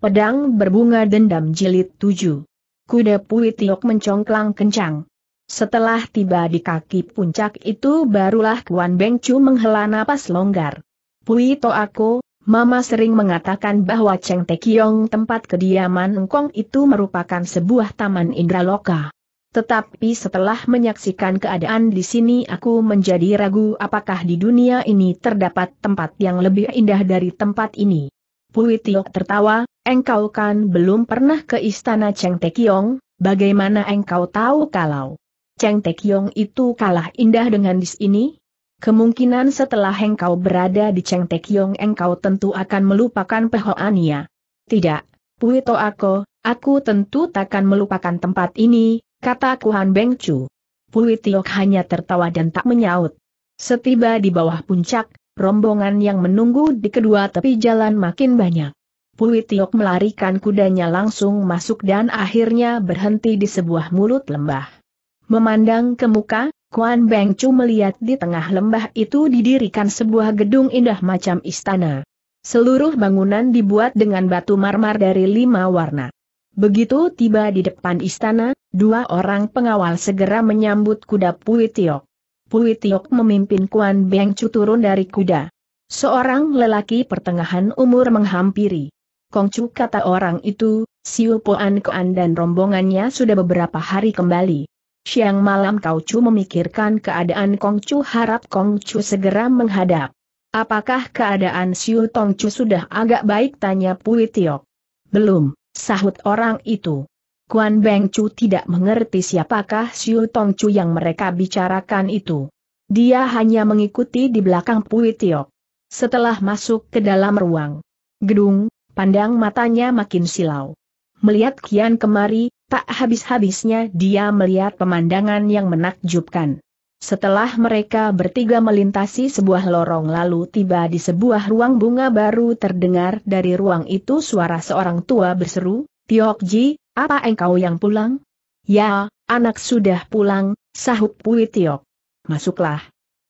Pedang berbunga dendam jilid 7. Kuda Puitiok mencongklang kencang. Setelah tiba di kaki puncak itu barulah Kuan Beng Chu menghela napas longgar. Puito aku, Mama sering mengatakan bahwa Cheng Kiong tempat kediaman Ngkong itu merupakan sebuah taman indraloka. Tetapi setelah menyaksikan keadaan di sini aku menjadi ragu apakah di dunia ini terdapat tempat yang lebih indah dari tempat ini. Pui Tiok tertawa, engkau kan belum pernah ke istana Cheng Tekiong, bagaimana engkau tahu kalau Cheng Tekiong itu kalah indah dengan disini? ini? Kemungkinan setelah engkau berada di Cheng Tekiong engkau tentu akan melupakan Pehoania. Tidak, Puito Ako, aku tentu takkan melupakan tempat ini, kata Kuhan Beng Chu. Pui Tiok hanya tertawa dan tak menyaut. Setiba di bawah puncak, rombongan yang menunggu di kedua tepi jalan makin banyak. Pui Tiok melarikan kudanya langsung masuk dan akhirnya berhenti di sebuah mulut lembah. Memandang ke muka, Kuan Beng Chu melihat di tengah lembah itu didirikan sebuah gedung indah macam istana. Seluruh bangunan dibuat dengan batu marmar dari lima warna. Begitu tiba di depan istana, dua orang pengawal segera menyambut kuda Pui Tiok. Pui Tiok memimpin Kuan Beng Chu turun dari kuda. Seorang lelaki pertengahan umur menghampiri. Kongcu kata orang itu, Siu Poan Koan dan rombongannya sudah beberapa hari kembali. Siang malam Kau Chu memikirkan keadaan Kongcu harap Kongcu segera menghadap. Apakah keadaan Siu Tongcu sudah agak baik tanya Pui Tiok? Belum, sahut orang itu. Kuan Beng Chu tidak mengerti siapakah Siu Tongcu yang mereka bicarakan itu. Dia hanya mengikuti di belakang Pui Tiok. Setelah masuk ke dalam ruang gedung, Pandang matanya makin silau. Melihat kian kemari, tak habis-habisnya dia melihat pemandangan yang menakjubkan. Setelah mereka bertiga melintasi sebuah lorong lalu tiba di sebuah ruang bunga baru terdengar dari ruang itu suara seorang tua berseru, Tiokji, apa engkau yang pulang? Ya, anak sudah pulang, sahut Pui Tiok. Masuklah.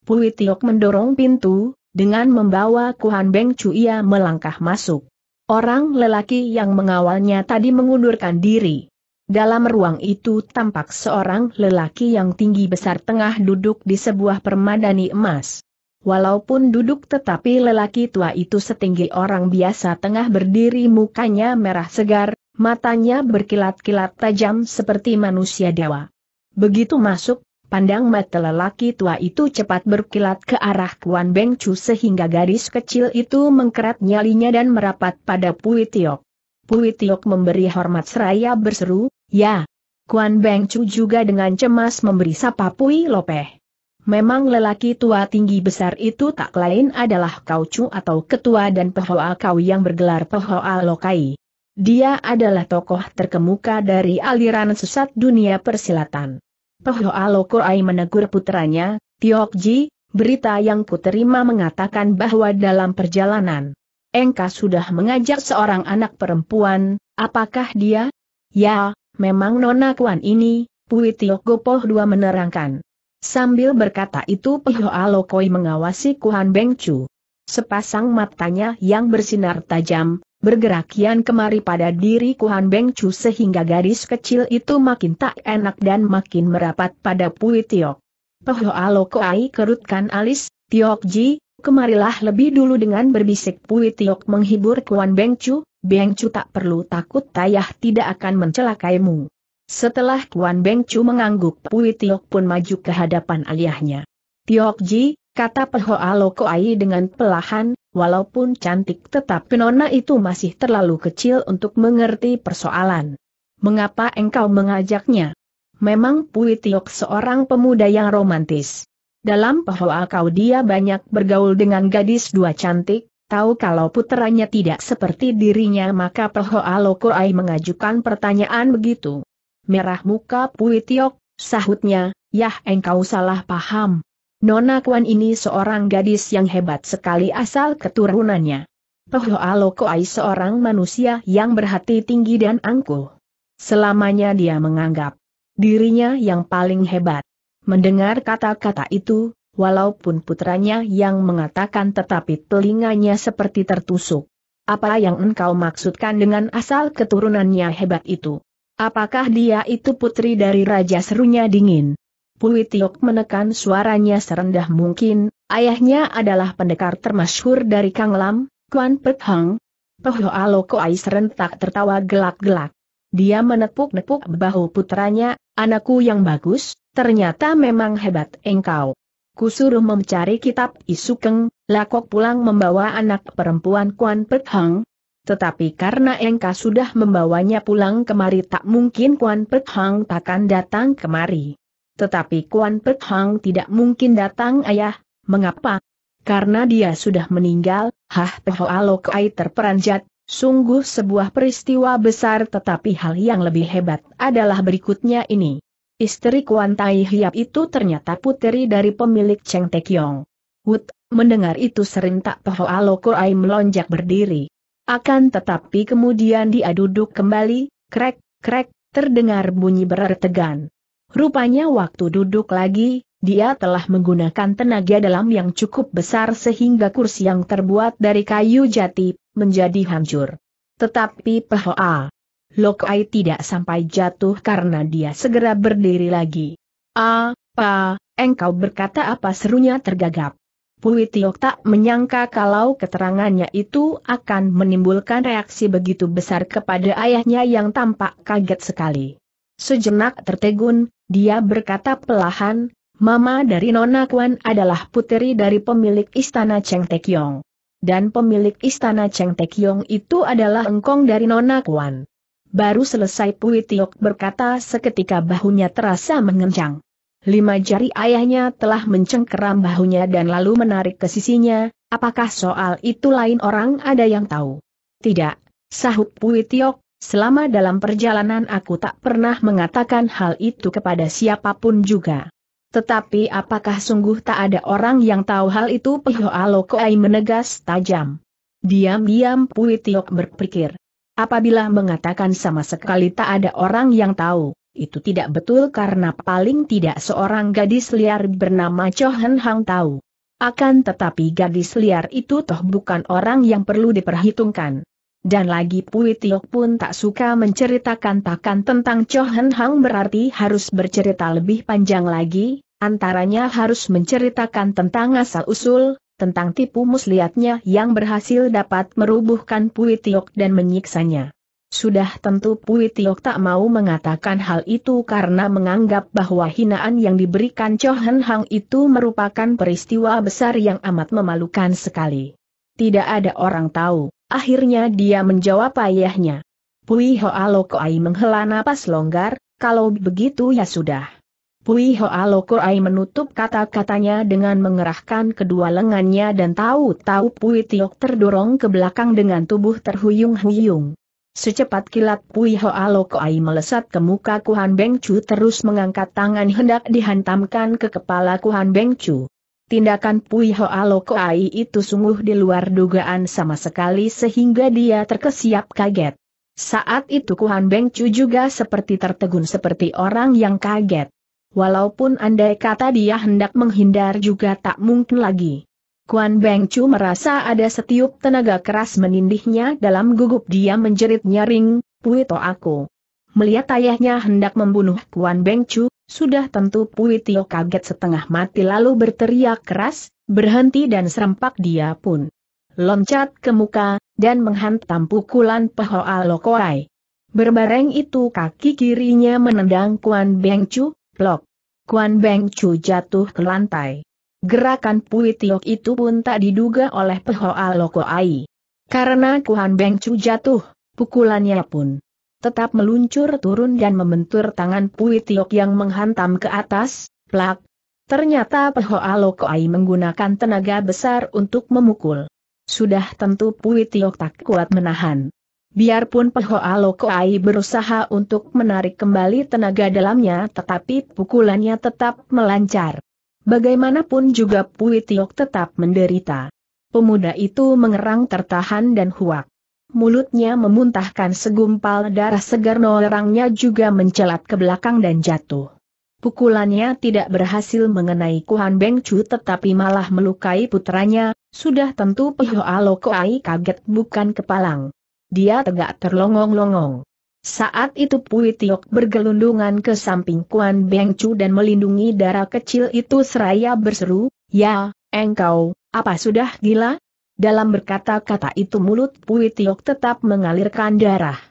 Pui Tiok mendorong pintu, dengan membawa Kuhan Beng ia melangkah masuk. Orang lelaki yang mengawalnya tadi mengundurkan diri. Dalam ruang itu tampak seorang lelaki yang tinggi besar tengah duduk di sebuah permadani emas. Walaupun duduk tetapi lelaki tua itu setinggi orang biasa tengah berdiri mukanya merah segar, matanya berkilat-kilat tajam seperti manusia dewa. Begitu masuk, Pandang mata lelaki tua itu cepat berkilat ke arah Kuan Beng Chu sehingga garis kecil itu mengkerat nyalinya dan merapat pada Pui Tiok. Pui Tiok memberi hormat seraya berseru, ya. Kuan Beng Chu juga dengan cemas memberi sapa Pui Lopeh. Memang lelaki tua tinggi besar itu tak lain adalah Kau Chu atau ketua dan Pehoa Kau yang bergelar Pehoa Lokai. Dia adalah tokoh terkemuka dari aliran sesat dunia persilatan. Pohyo Alokoai menegur Tiok Tiokji, berita yang kuterima mengatakan bahwa dalam perjalanan, Engka sudah mengajak seorang anak perempuan, apakah dia? Ya, memang Nona Kuan ini, Pui Tiok Gopoh II menerangkan. Sambil berkata itu Pohyo Alokoi mengawasi Kuan Bengcu. Sepasang matanya yang bersinar tajam, bergerak kian kemari pada diri Kuan Beng Chu sehingga garis kecil itu makin tak enak dan makin merapat pada Pui Tiok. Peho Alo Koai kerutkan alis, Tiok Ji, kemarilah lebih dulu dengan berbisik Pui Tiok menghibur Kuan Beng Chu, Beng Chu tak perlu takut tayah tidak akan mencelakaimu. Setelah Kuan Beng Chu mengangguk Pui Tiok pun maju ke hadapan ayahnya. Tiok Ji, kata Peho Alo Koai dengan pelahan, Walaupun cantik tetapi Nona itu masih terlalu kecil untuk mengerti persoalan. Mengapa engkau mengajaknya? Memang Pui Tiok seorang pemuda yang romantis. Dalam pahoa kau dia banyak bergaul dengan gadis dua cantik, tahu kalau puteranya tidak seperti dirinya maka pahoa Lokoai mengajukan pertanyaan begitu. Merah muka Pui Tiok, sahutnya, Yah engkau salah paham, Nona Kuan ini seorang gadis yang hebat sekali asal keturunannya. Pehoa oh, Lokoai seorang manusia yang berhati tinggi dan angkuh. Selamanya dia menganggap dirinya yang paling hebat. Mendengar kata-kata itu, walaupun putranya yang mengatakan tetapi telinganya seperti tertusuk. Apa yang engkau maksudkan dengan asal keturunannya hebat itu? Apakah dia itu putri dari Raja Serunya Dingin? Pui Tiok menekan suaranya serendah mungkin, ayahnya adalah pendekar termasyhur dari Kang Lam, Kuan Pek Hang. Aloko ais serentak tertawa gelak-gelak. Dia menepuk-nepuk bahu putranya, anakku yang bagus, ternyata memang hebat engkau. Kusuruh mencari kitab Isukeng, Lakok pulang membawa anak perempuan Kuan Pek Hang, tetapi karena engkau sudah membawanya pulang kemari tak mungkin Kuan Pek Hang takkan datang kemari. Tetapi Kuan Pek Hang tidak mungkin datang ayah, mengapa? Karena dia sudah meninggal, Hah Peho Alokai terperanjat, sungguh sebuah peristiwa besar tetapi hal yang lebih hebat adalah berikutnya ini. Istri Kuan Tai Hiap itu ternyata puteri dari pemilik Cheng Kiong. Wut, mendengar itu serentak Peho Alokai melonjak berdiri. Akan tetapi kemudian dia duduk kembali, krek, krek, terdengar bunyi berertegan. Rupanya waktu duduk lagi, dia telah menggunakan tenaga dalam yang cukup besar sehingga kursi yang terbuat dari kayu jati, menjadi hancur. Tetapi Pehoa, Lokai tidak sampai jatuh karena dia segera berdiri lagi. Apa, engkau berkata apa serunya tergagap. Pui Tiok tak menyangka kalau keterangannya itu akan menimbulkan reaksi begitu besar kepada ayahnya yang tampak kaget sekali. Sejenak tertegun, dia berkata pelahan, Mama dari Nona Kwan adalah puteri dari pemilik istana Cheng Kiong, Dan pemilik istana Cheng Kiong itu adalah engkong dari Nona Kwan. Baru selesai Pui Tiok berkata seketika bahunya terasa mengencang. Lima jari ayahnya telah mencengkeram bahunya dan lalu menarik ke sisinya, apakah soal itu lain orang ada yang tahu? Tidak, sahut Pui Tiok, Selama dalam perjalanan aku tak pernah mengatakan hal itu kepada siapapun juga. Tetapi apakah sungguh tak ada orang yang tahu hal itu Pihok Alokoai menegas tajam. Diam-diam Pui Tiok berpikir. Apabila mengatakan sama sekali tak ada orang yang tahu, itu tidak betul karena paling tidak seorang gadis liar bernama Chohen Hang tahu. Akan tetapi gadis liar itu toh bukan orang yang perlu diperhitungkan. Dan lagi Pui Tiok pun tak suka menceritakan takan tentang Cho Hen Hang berarti harus bercerita lebih panjang lagi, antaranya harus menceritakan tentang asal-usul, tentang tipu muslihatnya yang berhasil dapat merubuhkan Pui Tiok dan menyiksanya. Sudah tentu Pui Tiok tak mau mengatakan hal itu karena menganggap bahwa hinaan yang diberikan Cho Hen Hang itu merupakan peristiwa besar yang amat memalukan sekali. Tidak ada orang tahu Akhirnya dia menjawab ayahnya. Pui Ai menghela napas longgar, kalau begitu ya sudah. Pui Ai menutup kata-katanya dengan mengerahkan kedua lengannya dan tahu-tahu Pui Tiok terdorong ke belakang dengan tubuh terhuyung-huyung. Secepat kilat Pui Ai melesat ke muka Kuhan Chu terus mengangkat tangan hendak dihantamkan ke kepala Kuhan Chu. Tindakan Pui Hoa Ai itu sungguh di luar dugaan sama sekali sehingga dia terkesiap kaget. Saat itu Kuan Beng Chu juga seperti tertegun seperti orang yang kaget. Walaupun andai kata dia hendak menghindar juga tak mungkin lagi. Kuan Beng Chu merasa ada setiup tenaga keras menindihnya dalam gugup dia menjerit nyaring, Puito aku. Melihat ayahnya hendak membunuh Kuan Beng Chu, sudah tentu Pui kaget setengah mati lalu berteriak keras, berhenti dan serempak dia pun loncat ke muka, dan menghantam pukulan Pehoa Lokoai. Berbareng itu kaki kirinya menendang Kuan Beng Chu, plok. Kuan Beng Chu jatuh ke lantai. Gerakan Pui itu pun tak diduga oleh Pehoa Lokoai. Karena Kuan Beng Chu jatuh, pukulannya pun tetap meluncur turun dan membentur tangan Pui Tiok yang menghantam ke atas, plak. Ternyata Peho Alokoai menggunakan tenaga besar untuk memukul. Sudah tentu Pui Tiok tak kuat menahan. Biarpun Peho Alokoai berusaha untuk menarik kembali tenaga dalamnya tetapi pukulannya tetap melancar. Bagaimanapun juga Pui Tiok tetap menderita. Pemuda itu mengerang tertahan dan huak mulutnya memuntahkan segumpal darah segar nolerangnya juga mencelat ke belakang dan jatuh. Pukulannya tidak berhasil mengenai Kuan Beng Chu tetapi malah melukai putranya, sudah tentu Pihyo Alokoai kaget bukan kepalang. Dia tegak terlongong-longong. Saat itu Pui Tiok bergelundungan ke samping Kuan Beng Chu dan melindungi darah kecil itu seraya berseru, Ya, engkau, apa sudah gila? Dalam berkata-kata itu mulut Pui tetap mengalirkan darah.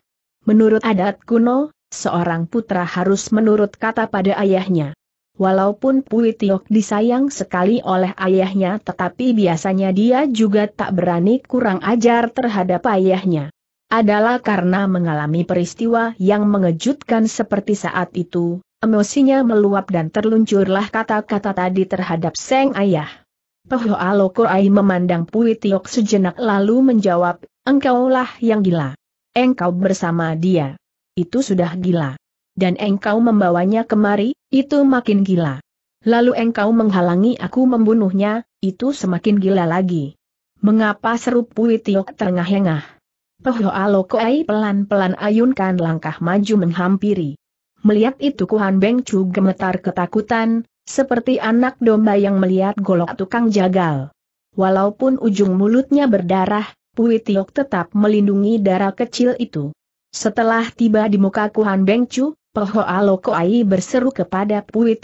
Menurut adat kuno, seorang putra harus menurut kata pada ayahnya. Walaupun Pui disayang sekali oleh ayahnya tetapi biasanya dia juga tak berani kurang ajar terhadap ayahnya. Adalah karena mengalami peristiwa yang mengejutkan seperti saat itu, emosinya meluap dan terluncurlah kata-kata tadi terhadap Seng Ayah. Peho Alokoai memandang Pui Tiok sejenak lalu menjawab, engkaulah yang gila. Engkau bersama dia. Itu sudah gila. Dan engkau membawanya kemari, itu makin gila. Lalu engkau menghalangi aku membunuhnya, itu semakin gila lagi. Mengapa seru Pui Tiok terengah-engah? Peho Alokoai pelan-pelan ayunkan langkah maju menghampiri. Melihat itu Kuhan Beng Chu gemetar ketakutan, seperti anak domba yang melihat golok tukang jagal. Walaupun ujung mulutnya berdarah, Pui tetap melindungi darah kecil itu. Setelah tiba di muka Kuhan Bengcu, Alo Koai berseru kepada Pui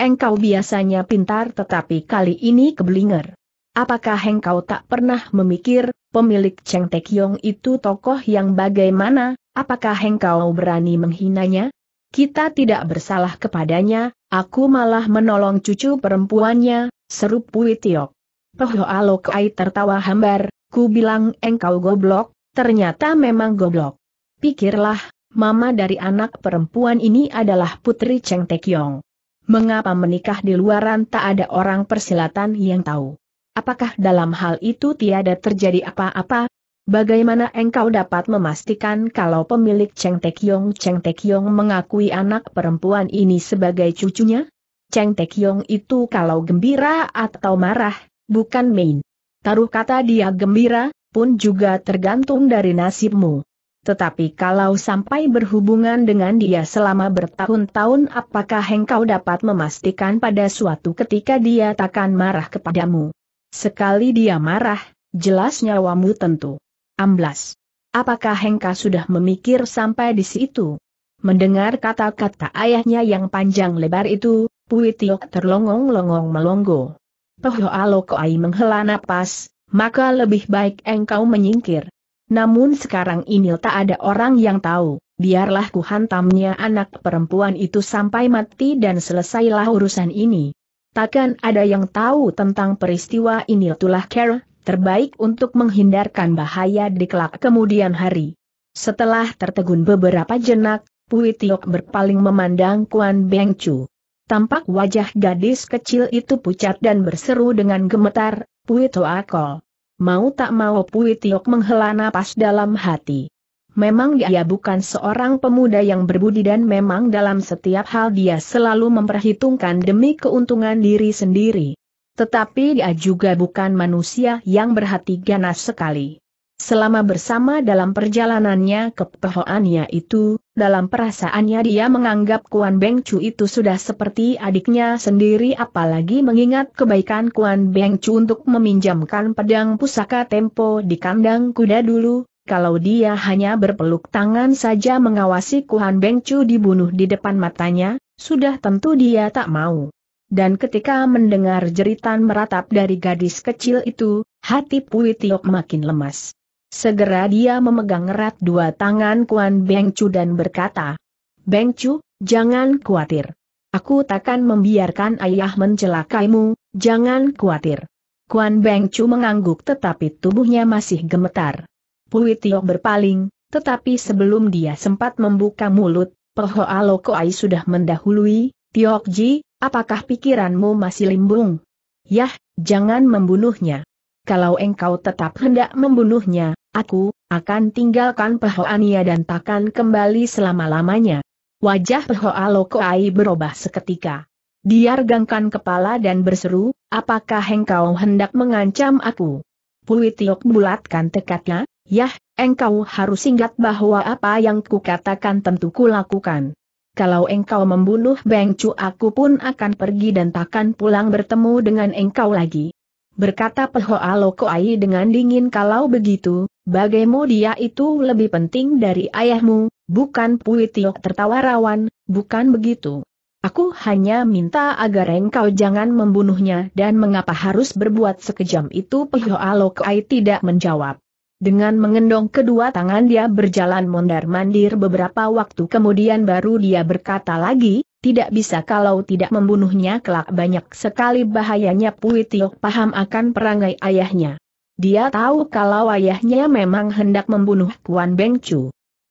engkau biasanya pintar tetapi kali ini keblinger. Apakah engkau tak pernah memikir, pemilik Cheng Tekyong itu tokoh yang bagaimana, apakah engkau berani menghinanya? Kita tidak bersalah kepadanya, aku malah menolong cucu perempuannya, seru Pui Tiok. Poho Ai tertawa hambar, ku bilang engkau goblok, ternyata memang goblok. Pikirlah, mama dari anak perempuan ini adalah putri Cheng Yong. Mengapa menikah di luaran tak ada orang persilatan yang tahu? Apakah dalam hal itu tiada terjadi apa-apa, Bagaimana engkau dapat memastikan kalau pemilik Cheng Kiong Cheng Kiong mengakui anak perempuan ini sebagai cucunya? Cheng Kiong itu kalau gembira atau marah, bukan main. Taruh kata dia gembira, pun juga tergantung dari nasibmu. Tetapi kalau sampai berhubungan dengan dia selama bertahun-tahun apakah engkau dapat memastikan pada suatu ketika dia takkan marah kepadamu? Sekali dia marah, jelas nyawamu tentu amblas. Apakah Hengka sudah memikir sampai di situ? Mendengar kata-kata ayahnya yang panjang lebar itu, Pui terlongong-longong melonggo. Pehoa Lokoai menghela napas, maka lebih baik engkau menyingkir. Namun sekarang ini tak ada orang yang tahu, biarlah ku hantamnya anak perempuan itu sampai mati dan selesailah urusan ini. Takkan ada yang tahu tentang peristiwa ini itulah Kara terbaik untuk menghindarkan bahaya di kelak kemudian hari. Setelah tertegun beberapa jenak, Pui Tiok berpaling memandang Kuan Beng Chu. Tampak wajah gadis kecil itu pucat dan berseru dengan gemetar, Pui Toakol. Mau tak mau Pui Tiok menghela napas dalam hati. Memang dia bukan seorang pemuda yang berbudi dan memang dalam setiap hal dia selalu memperhitungkan demi keuntungan diri sendiri. Tetapi dia juga bukan manusia yang berhati ganas sekali. Selama bersama dalam perjalanannya ke pehoannya itu, dalam perasaannya dia menganggap Kuan Beng Chu itu sudah seperti adiknya sendiri apalagi mengingat kebaikan Kuan Beng Chu untuk meminjamkan pedang pusaka tempo di kandang kuda dulu, kalau dia hanya berpeluk tangan saja mengawasi Kuan Beng Chu dibunuh di depan matanya, sudah tentu dia tak mau dan ketika mendengar jeritan meratap dari gadis kecil itu, hati Pui Tiok makin lemas. Segera dia memegang erat dua tangan Kuan Beng Chu dan berkata, Beng Chu, jangan khawatir. Aku takkan membiarkan ayah mencelakaimu, jangan khawatir. Kuan Beng Chu mengangguk tetapi tubuhnya masih gemetar. Pui Tiok berpaling, tetapi sebelum dia sempat membuka mulut, Peho Aloko sudah mendahului, Tiok Ji, Apakah pikiranmu masih limbung? Yah, jangan membunuhnya. Kalau engkau tetap hendak membunuhnya, aku akan tinggalkan Pehoania dan takkan kembali selama-lamanya. Wajah Pehoa Lokoai berubah seketika. Dia regangkan kepala dan berseru, apakah engkau hendak mengancam aku? Puitiok bulatkan tekadnya, yah, engkau harus ingat bahwa apa yang kukatakan tentu kulakukan kalau engkau membunuh Beng Cu aku pun akan pergi dan takkan pulang bertemu dengan engkau lagi. Berkata Pehoa Lokoai dengan dingin kalau begitu, bagaimu dia itu lebih penting dari ayahmu, bukan puitio tertawa rawan, bukan begitu. Aku hanya minta agar engkau jangan membunuhnya dan mengapa harus berbuat sekejam itu Pehoa Lokoai tidak menjawab. Dengan mengendong kedua tangan dia berjalan mondar-mandir beberapa waktu kemudian baru dia berkata lagi, tidak bisa kalau tidak membunuhnya kelak banyak sekali bahayanya Pui paham akan perangai ayahnya. Dia tahu kalau ayahnya memang hendak membunuh Kuan Beng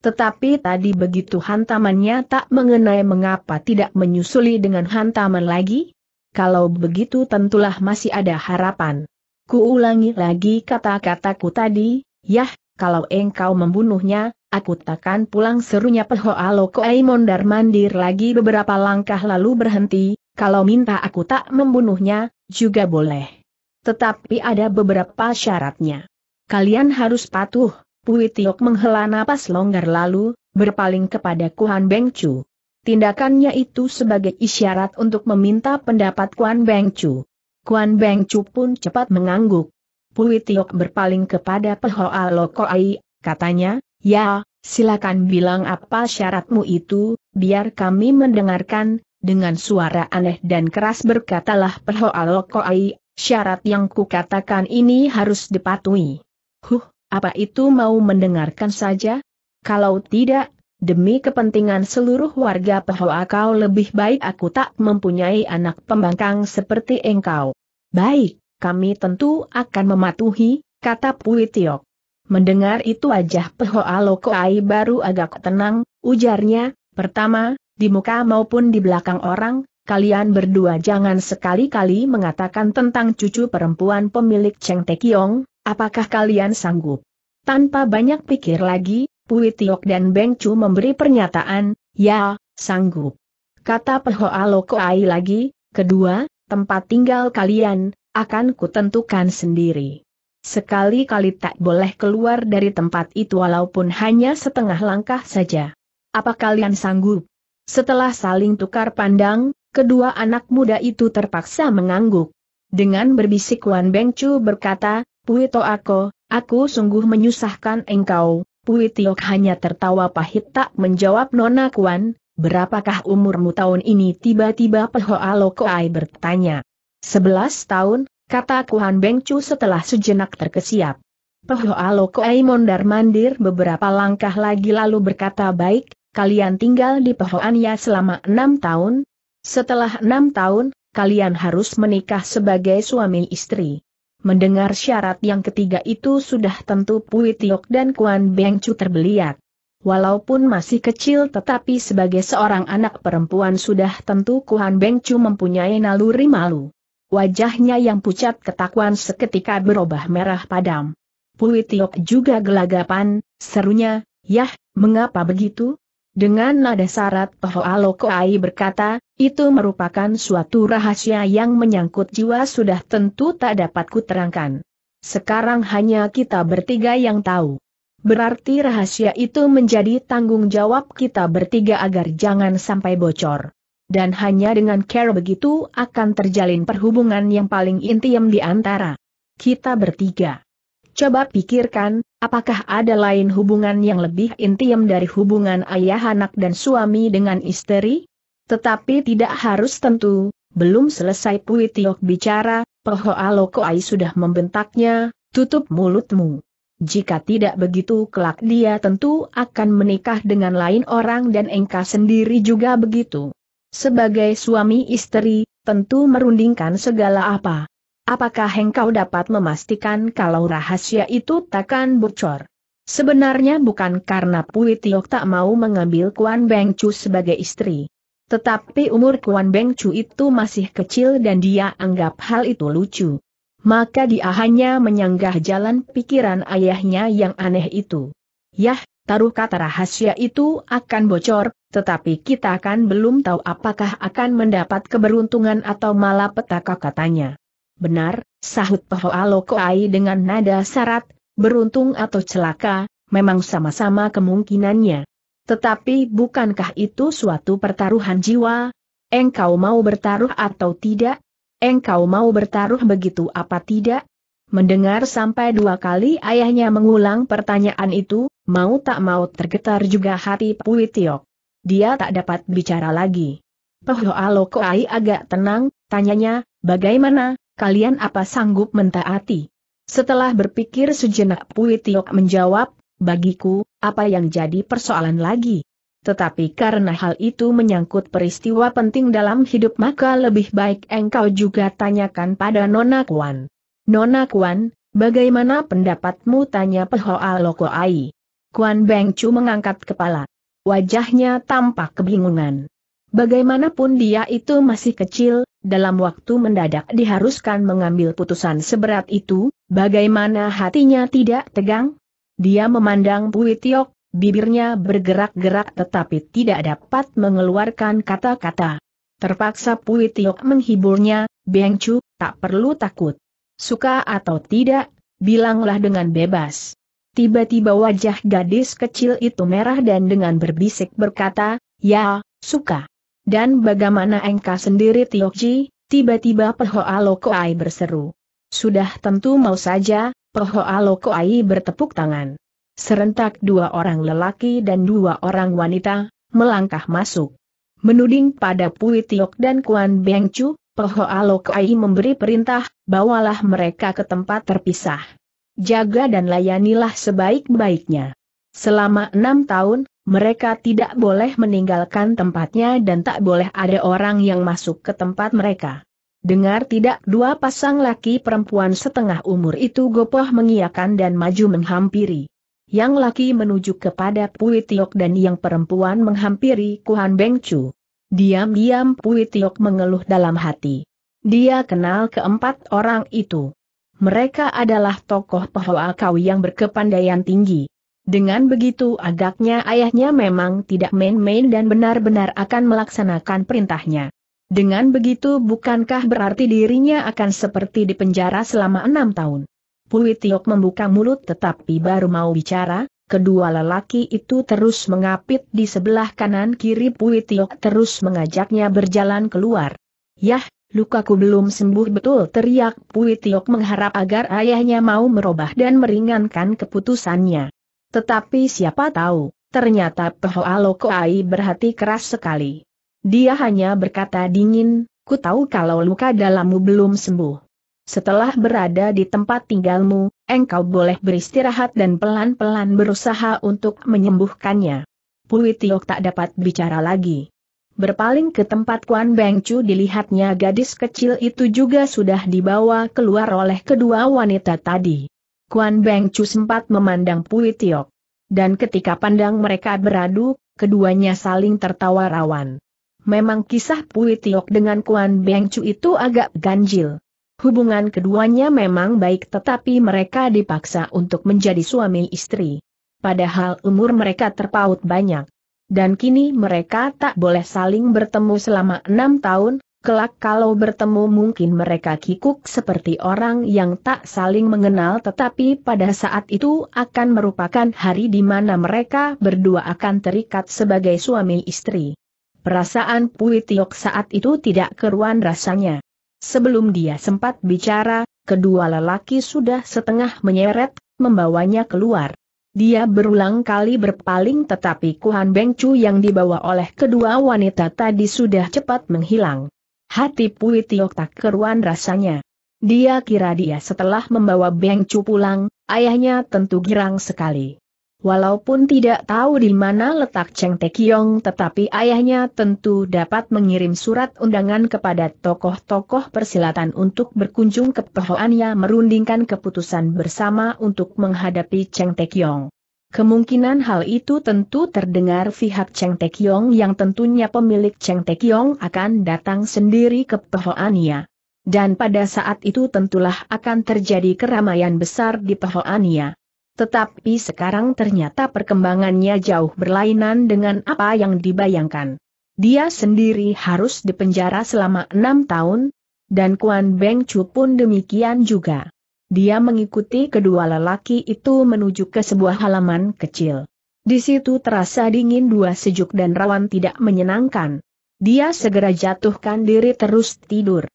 Tetapi tadi begitu hantamannya tak mengenai mengapa tidak menyusuli dengan hantaman lagi? Kalau begitu tentulah masih ada harapan. Ku ulangi lagi kata-kataku tadi, Yah, kalau engkau membunuhnya, aku takkan pulang serunya Pehoa Lokoai mondar mandir lagi beberapa langkah lalu berhenti, kalau minta aku tak membunuhnya, juga boleh. Tetapi ada beberapa syaratnya. Kalian harus patuh, Pui menghela napas longgar lalu, berpaling kepada Kuan Beng Chu. Tindakannya itu sebagai isyarat untuk meminta pendapat Kuan Beng Chu. Kuan Beng Chu pun cepat mengangguk. Pui Tiok berpaling kepada Pehoa Lokoai, katanya, ya, silakan bilang apa syaratmu itu, biar kami mendengarkan, dengan suara aneh dan keras berkatalah Pehoa Lokoai, syarat yang kukatakan ini harus dipatuhi. Huh, apa itu mau mendengarkan saja? Kalau tidak, demi kepentingan seluruh warga Pehoa kau lebih baik aku tak mempunyai anak pembangkang seperti engkau. Baik, kami tentu akan mematuhi, kata Pui Tiok. Mendengar itu wajah Aloko Ai baru agak tenang, ujarnya, pertama, di muka maupun di belakang orang, kalian berdua jangan sekali-kali mengatakan tentang cucu perempuan pemilik Cheng Tekiong, apakah kalian sanggup? Tanpa banyak pikir lagi, Pui Tiok dan Beng Chu memberi pernyataan, ya, sanggup. Kata Aloko Ai lagi, kedua, tempat tinggal kalian, akan kutentukan sendiri. Sekali-kali tak boleh keluar dari tempat itu walaupun hanya setengah langkah saja. Apa kalian sanggup? Setelah saling tukar pandang, kedua anak muda itu terpaksa mengangguk. Dengan berbisik Wan Bengcu berkata, Puito Ako, aku sungguh menyusahkan engkau. Pui Tiok hanya tertawa pahit tak menjawab Nona Kuan, berapakah umurmu tahun ini tiba-tiba Pehoa Lokoai bertanya. Sebelas tahun, kata Kuhan Bengcu setelah sejenak terkesiap. Pehoa Koei mondar-mandir beberapa langkah lagi lalu berkata baik, kalian tinggal di Pehoania ya selama enam tahun. Setelah enam tahun, kalian harus menikah sebagai suami istri. Mendengar syarat yang ketiga itu sudah tentu Pui Tiok dan Kuan Bengcu terbeliat. Walaupun masih kecil tetapi sebagai seorang anak perempuan sudah tentu Kuan Bengcu mempunyai naluri malu. Wajahnya yang pucat ketakuan seketika berubah merah padam. Tiok juga gelagapan, serunya, Yah, mengapa begitu? Dengan nada syarat Toho Alokoai berkata, itu merupakan suatu rahasia yang menyangkut jiwa sudah tentu tak dapat kuterangkan. Sekarang hanya kita bertiga yang tahu. Berarti rahasia itu menjadi tanggung jawab kita bertiga agar jangan sampai bocor dan hanya dengan care begitu akan terjalin perhubungan yang paling intim di antara kita bertiga. Coba pikirkan, apakah ada lain hubungan yang lebih intim dari hubungan ayah anak dan suami dengan istri? Tetapi tidak harus tentu, belum selesai Pui Tiok bicara, Aloko Ai sudah membentaknya, tutup mulutmu. Jika tidak begitu kelak dia tentu akan menikah dengan lain orang dan engkau sendiri juga begitu. Sebagai suami istri, tentu merundingkan segala apa. Apakah engkau dapat memastikan kalau rahasia itu takkan bocor? Sebenarnya bukan karena Pui Tiok tak mau mengambil Kuan Beng Chu sebagai istri. Tetapi umur Kuan Beng Chu itu masih kecil dan dia anggap hal itu lucu. Maka dia hanya menyanggah jalan pikiran ayahnya yang aneh itu. Yah, taruh kata rahasia itu akan bocor, tetapi kita kan belum tahu apakah akan mendapat keberuntungan atau malah petaka katanya. Benar, sahut Poho Alokoai dengan nada syarat, beruntung atau celaka, memang sama-sama kemungkinannya. Tetapi bukankah itu suatu pertaruhan jiwa? Engkau mau bertaruh atau tidak? Engkau mau bertaruh begitu apa tidak? Mendengar sampai dua kali ayahnya mengulang pertanyaan itu, mau tak mau tergetar juga hati Pui Tiok dia tak dapat bicara lagi. Pehoa Alokoai agak tenang, tanyanya, bagaimana, kalian apa sanggup mentaati? Setelah berpikir sejenak Pui menjawab, bagiku, apa yang jadi persoalan lagi? Tetapi karena hal itu menyangkut peristiwa penting dalam hidup maka lebih baik engkau juga tanyakan pada Nona Kuan. Nona Kuan, bagaimana pendapatmu tanya Pehoa Lokoai? Kuan Beng Chu mengangkat kepala. Wajahnya tampak kebingungan. Bagaimanapun dia itu masih kecil, dalam waktu mendadak diharuskan mengambil putusan seberat itu, bagaimana hatinya tidak tegang? Dia memandang Pui Tiok, bibirnya bergerak-gerak tetapi tidak dapat mengeluarkan kata-kata. Terpaksa Pui Tiok menghiburnya, Beng Chu, tak perlu takut. Suka atau tidak, bilanglah dengan bebas. Tiba-tiba wajah gadis kecil itu merah dan dengan berbisik berkata, Ya, suka. Dan bagaimana engkau sendiri Tiokji, tiba-tiba Pehoa Lokoai berseru. Sudah tentu mau saja, Pehoa Lokoai bertepuk tangan. Serentak dua orang lelaki dan dua orang wanita, melangkah masuk. Menuding pada Pui Tiok dan Kuan Beng Chu, Pehoa memberi perintah, bawalah mereka ke tempat terpisah jaga dan layanilah sebaik-baiknya. Selama enam tahun, mereka tidak boleh meninggalkan tempatnya dan tak boleh ada orang yang masuk ke tempat mereka. Dengar tidak dua pasang laki perempuan setengah umur itu gopoh mengiakan dan maju menghampiri. Yang laki menuju kepada Pui Tiok dan yang perempuan menghampiri Kuan Beng Diam-diam Pui Tiok mengeluh dalam hati. Dia kenal keempat orang itu mereka adalah tokoh Kau yang berkepandaian tinggi. Dengan begitu agaknya ayahnya memang tidak main-main dan benar-benar akan melaksanakan perintahnya. Dengan begitu bukankah berarti dirinya akan seperti dipenjara selama enam tahun? Pui membuka mulut tetapi baru mau bicara, kedua lelaki itu terus mengapit di sebelah kanan kiri Pui terus mengajaknya berjalan keluar. Yah, Lukaku belum sembuh betul teriak Pui Tiok mengharap agar ayahnya mau merubah dan meringankan keputusannya. Tetapi siapa tahu, ternyata Pehoa Lokoai berhati keras sekali. Dia hanya berkata dingin, ku tahu kalau luka dalammu belum sembuh. Setelah berada di tempat tinggalmu, engkau boleh beristirahat dan pelan-pelan berusaha untuk menyembuhkannya. Pui Tiok tak dapat bicara lagi. Berpaling ke tempat Kuan Beng Chu dilihatnya gadis kecil itu juga sudah dibawa keluar oleh kedua wanita tadi. Kuan Beng Chu sempat memandang Pui Tiok. Dan ketika pandang mereka beradu, keduanya saling tertawa rawan. Memang kisah Pui Tiok dengan Kuan Beng Chu itu agak ganjil. Hubungan keduanya memang baik tetapi mereka dipaksa untuk menjadi suami istri. Padahal umur mereka terpaut banyak dan kini mereka tak boleh saling bertemu selama enam tahun, kelak kalau bertemu mungkin mereka kikuk seperti orang yang tak saling mengenal tetapi pada saat itu akan merupakan hari di mana mereka berdua akan terikat sebagai suami istri. Perasaan Pui Tiok saat itu tidak keruan rasanya. Sebelum dia sempat bicara, kedua lelaki sudah setengah menyeret, membawanya keluar. Dia berulang kali berpaling tetapi Kuan Beng Chu yang dibawa oleh kedua wanita tadi sudah cepat menghilang. Hati Pui Tiok tak keruan rasanya. Dia kira dia setelah membawa Beng Chu pulang, ayahnya tentu girang sekali. Walaupun tidak tahu di mana letak Cheng Tekiong tetapi ayahnya tentu dapat mengirim surat undangan kepada tokoh-tokoh persilatan untuk berkunjung ke pehoannya merundingkan keputusan bersama untuk menghadapi Cheng Tekiong. Kemungkinan hal itu tentu terdengar pihak Cheng Tekiong yang tentunya pemilik Cheng Tekiong akan datang sendiri ke pehoannya. Dan pada saat itu tentulah akan terjadi keramaian besar di pehoannya. Tetapi sekarang ternyata perkembangannya jauh berlainan dengan apa yang dibayangkan. Dia sendiri harus dipenjara selama enam tahun, dan Kuan Beng Chu pun demikian juga. Dia mengikuti kedua lelaki itu menuju ke sebuah halaman kecil. Di situ terasa dingin dua sejuk dan rawan tidak menyenangkan. Dia segera jatuhkan diri terus tidur.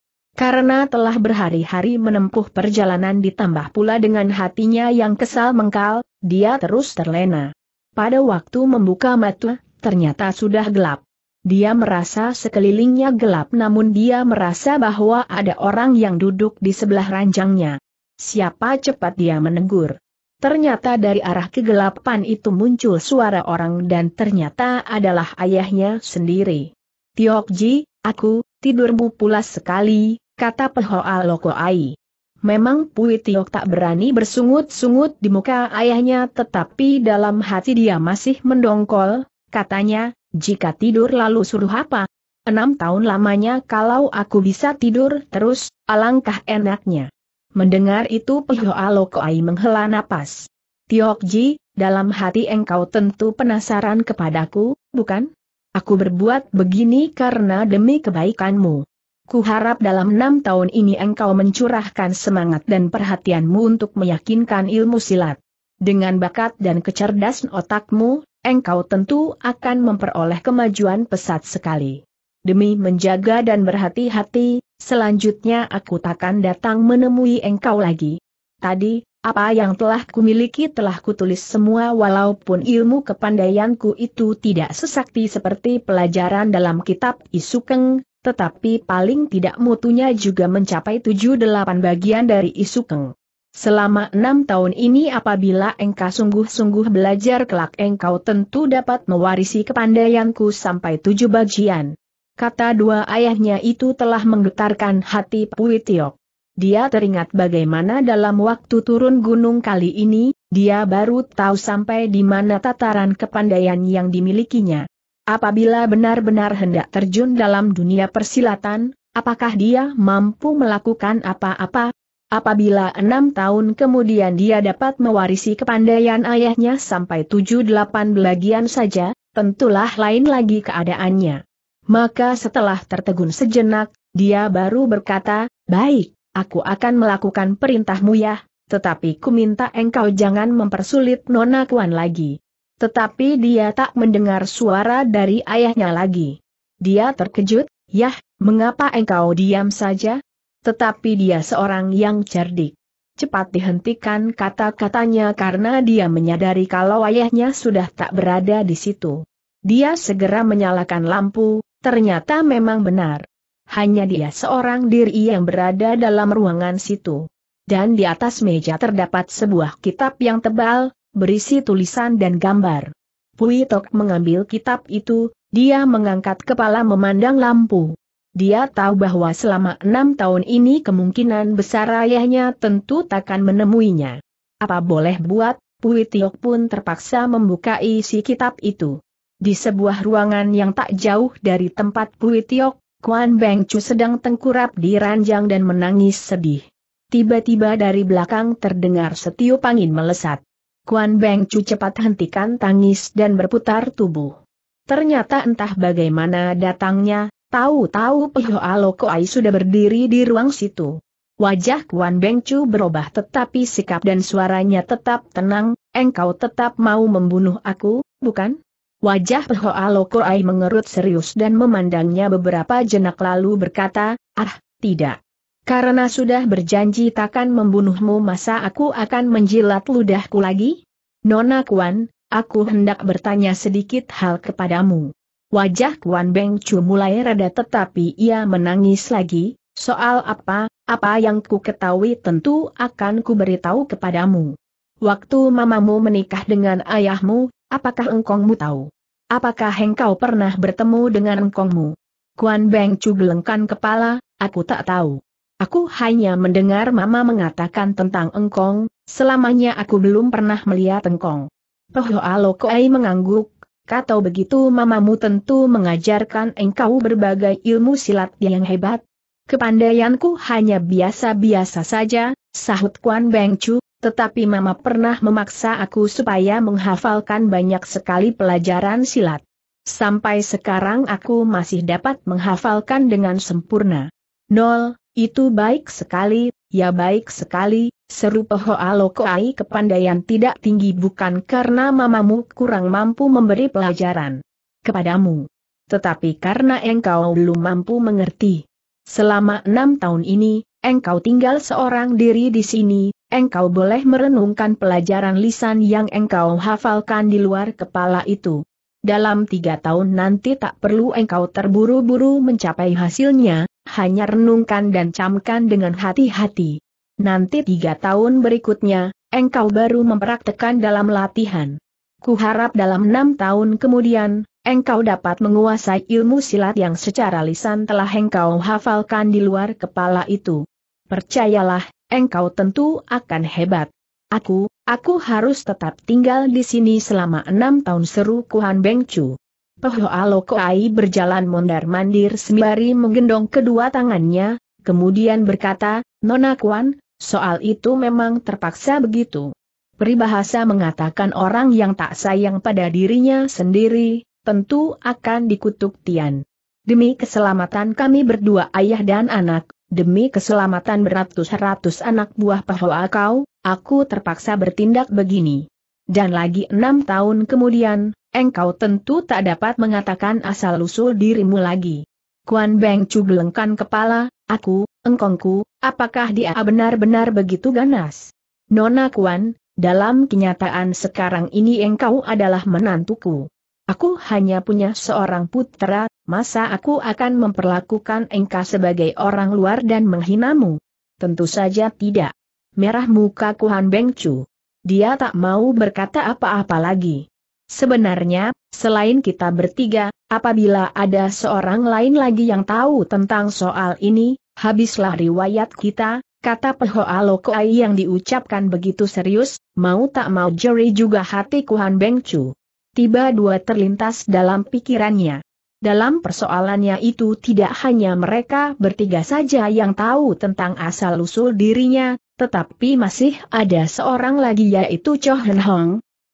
Karena telah berhari-hari menempuh perjalanan ditambah pula dengan hatinya yang kesal mengkal, dia terus terlena. Pada waktu membuka mata, ternyata sudah gelap. Dia merasa sekelilingnya gelap namun dia merasa bahwa ada orang yang duduk di sebelah ranjangnya. Siapa cepat dia menegur. Ternyata dari arah kegelapan itu muncul suara orang dan ternyata adalah ayahnya sendiri. Tiokji, aku, tidurmu pulas sekali, kata Pehoa Lokoai. Memang Pui Tiok tak berani bersungut-sungut di muka ayahnya tetapi dalam hati dia masih mendongkol, katanya, jika tidur lalu suruh apa? Enam tahun lamanya kalau aku bisa tidur terus, alangkah enaknya. Mendengar itu Pehoa Lokoai menghela napas. Tiok Ji, dalam hati engkau tentu penasaran kepadaku, bukan? Aku berbuat begini karena demi kebaikanmu harap dalam enam tahun ini engkau mencurahkan semangat dan perhatianmu untuk meyakinkan ilmu silat. Dengan bakat dan kecerdasan otakmu, engkau tentu akan memperoleh kemajuan pesat sekali. Demi menjaga dan berhati-hati, selanjutnya aku takkan datang menemui engkau lagi. Tadi, apa yang telah kumiliki telah kutulis semua walaupun ilmu kepandaianku itu tidak sesakti seperti pelajaran dalam kitab Isukeng, tetapi paling tidak mutunya juga mencapai tujuh delapan bagian dari Isukeng. Selama enam tahun ini apabila engkau sungguh-sungguh belajar kelak engkau tentu dapat mewarisi kepandaianku sampai tujuh bagian. Kata dua ayahnya itu telah menggetarkan hati Puitiok. Dia teringat bagaimana dalam waktu turun gunung kali ini, dia baru tahu sampai di mana tataran kepandaian yang dimilikinya. Apabila benar-benar hendak terjun dalam dunia persilatan, apakah dia mampu melakukan apa-apa? Apabila enam tahun kemudian dia dapat mewarisi kepandaian ayahnya sampai tujuh delapan belagian saja, tentulah lain lagi keadaannya. Maka setelah tertegun sejenak, dia baru berkata, Baik, aku akan melakukan perintahmu ya, tetapi ku minta engkau jangan mempersulit Nona Kuan lagi. Tetapi dia tak mendengar suara dari ayahnya lagi. Dia terkejut, Yah, mengapa engkau diam saja? Tetapi dia seorang yang cerdik. Cepat dihentikan kata-katanya karena dia menyadari kalau ayahnya sudah tak berada di situ. Dia segera menyalakan lampu, ternyata memang benar. Hanya dia seorang diri yang berada dalam ruangan situ. Dan di atas meja terdapat sebuah kitab yang tebal, berisi tulisan dan gambar. Pui Tok mengambil kitab itu, dia mengangkat kepala memandang lampu. Dia tahu bahwa selama enam tahun ini kemungkinan besar ayahnya tentu takkan menemuinya. Apa boleh buat, Pui pun terpaksa membuka isi kitab itu. Di sebuah ruangan yang tak jauh dari tempat Pui Tiok, Kuan Beng Chu sedang tengkurap di ranjang dan menangis sedih. Tiba-tiba dari belakang terdengar setiup angin melesat. Kuan Beng Chu cepat hentikan tangis dan berputar tubuh. Ternyata entah bagaimana datangnya, tahu-tahu Aloko Ai sudah berdiri di ruang situ. Wajah Kuan Beng Chu berubah tetapi sikap dan suaranya tetap tenang, engkau tetap mau membunuh aku, bukan? Wajah Aloko Ai mengerut serius dan memandangnya beberapa jenak lalu berkata, ah, tidak. Karena sudah berjanji takkan membunuhmu masa aku akan menjilat ludahku lagi? Nona Kuan, aku hendak bertanya sedikit hal kepadamu. Wajah Kuan Beng Chu mulai reda tetapi ia menangis lagi, soal apa, apa yang ku ketahui tentu akan ku beritahu kepadamu. Waktu mamamu menikah dengan ayahmu, apakah engkongmu tahu? Apakah engkau pernah bertemu dengan engkongmu? Kuan Beng Chu gelengkan kepala, aku tak tahu. Aku hanya mendengar Mama mengatakan tentang engkong, selamanya aku belum pernah melihat engkong. Poho Alokoai mengangguk, katau begitu mamamu tentu mengajarkan engkau berbagai ilmu silat yang hebat. Kepandaianku hanya biasa-biasa saja, sahut Kuan Beng Chu, tetapi mama pernah memaksa aku supaya menghafalkan banyak sekali pelajaran silat. Sampai sekarang aku masih dapat menghafalkan dengan sempurna. 0. Itu baik sekali, ya baik sekali, seru Poho Alokoai kepandaian tidak tinggi bukan karena mamamu kurang mampu memberi pelajaran kepadamu. Tetapi karena engkau belum mampu mengerti. Selama enam tahun ini, engkau tinggal seorang diri di sini, engkau boleh merenungkan pelajaran lisan yang engkau hafalkan di luar kepala itu. Dalam tiga tahun nanti tak perlu engkau terburu-buru mencapai hasilnya, hanya renungkan dan camkan dengan hati-hati. Nanti tiga tahun berikutnya, engkau baru mempraktekan dalam latihan. Kuharap dalam enam tahun kemudian, engkau dapat menguasai ilmu silat yang secara lisan telah engkau hafalkan di luar kepala itu. Percayalah, engkau tentu akan hebat. Aku, aku harus tetap tinggal di sini selama enam tahun seru Kuhan Bengcu. Pehoalo Alokai berjalan mondar-mandir sembari menggendong kedua tangannya, kemudian berkata, Nona Kuan, soal itu memang terpaksa begitu. Peribahasa mengatakan orang yang tak sayang pada dirinya sendiri, tentu akan dikutuk Tian. Demi keselamatan kami berdua ayah dan anak, demi keselamatan beratus-ratus anak buah Pahoa kau, aku terpaksa bertindak begini. Dan lagi enam tahun kemudian, engkau tentu tak dapat mengatakan asal-usul dirimu lagi. Kuan Beng Chu gelengkan kepala, aku, engkongku, apakah dia benar-benar begitu ganas? Nona Kuan, dalam kenyataan sekarang ini engkau adalah menantuku. Aku hanya punya seorang putra, masa aku akan memperlakukan engkau sebagai orang luar dan menghinamu? Tentu saja tidak. Merah muka Kuan Beng Chu. Dia tak mau berkata apa-apa lagi. Sebenarnya, selain kita bertiga, apabila ada seorang lain lagi yang tahu tentang soal ini, habislah riwayat kita, kata Pehoa Lokoai yang diucapkan begitu serius, mau tak mau jeri juga hati Kuhan Bengcu. Tiba dua terlintas dalam pikirannya. Dalam persoalannya itu tidak hanya mereka bertiga saja yang tahu tentang asal-usul dirinya, tetapi masih ada seorang lagi yaitu Cho Hen Hong,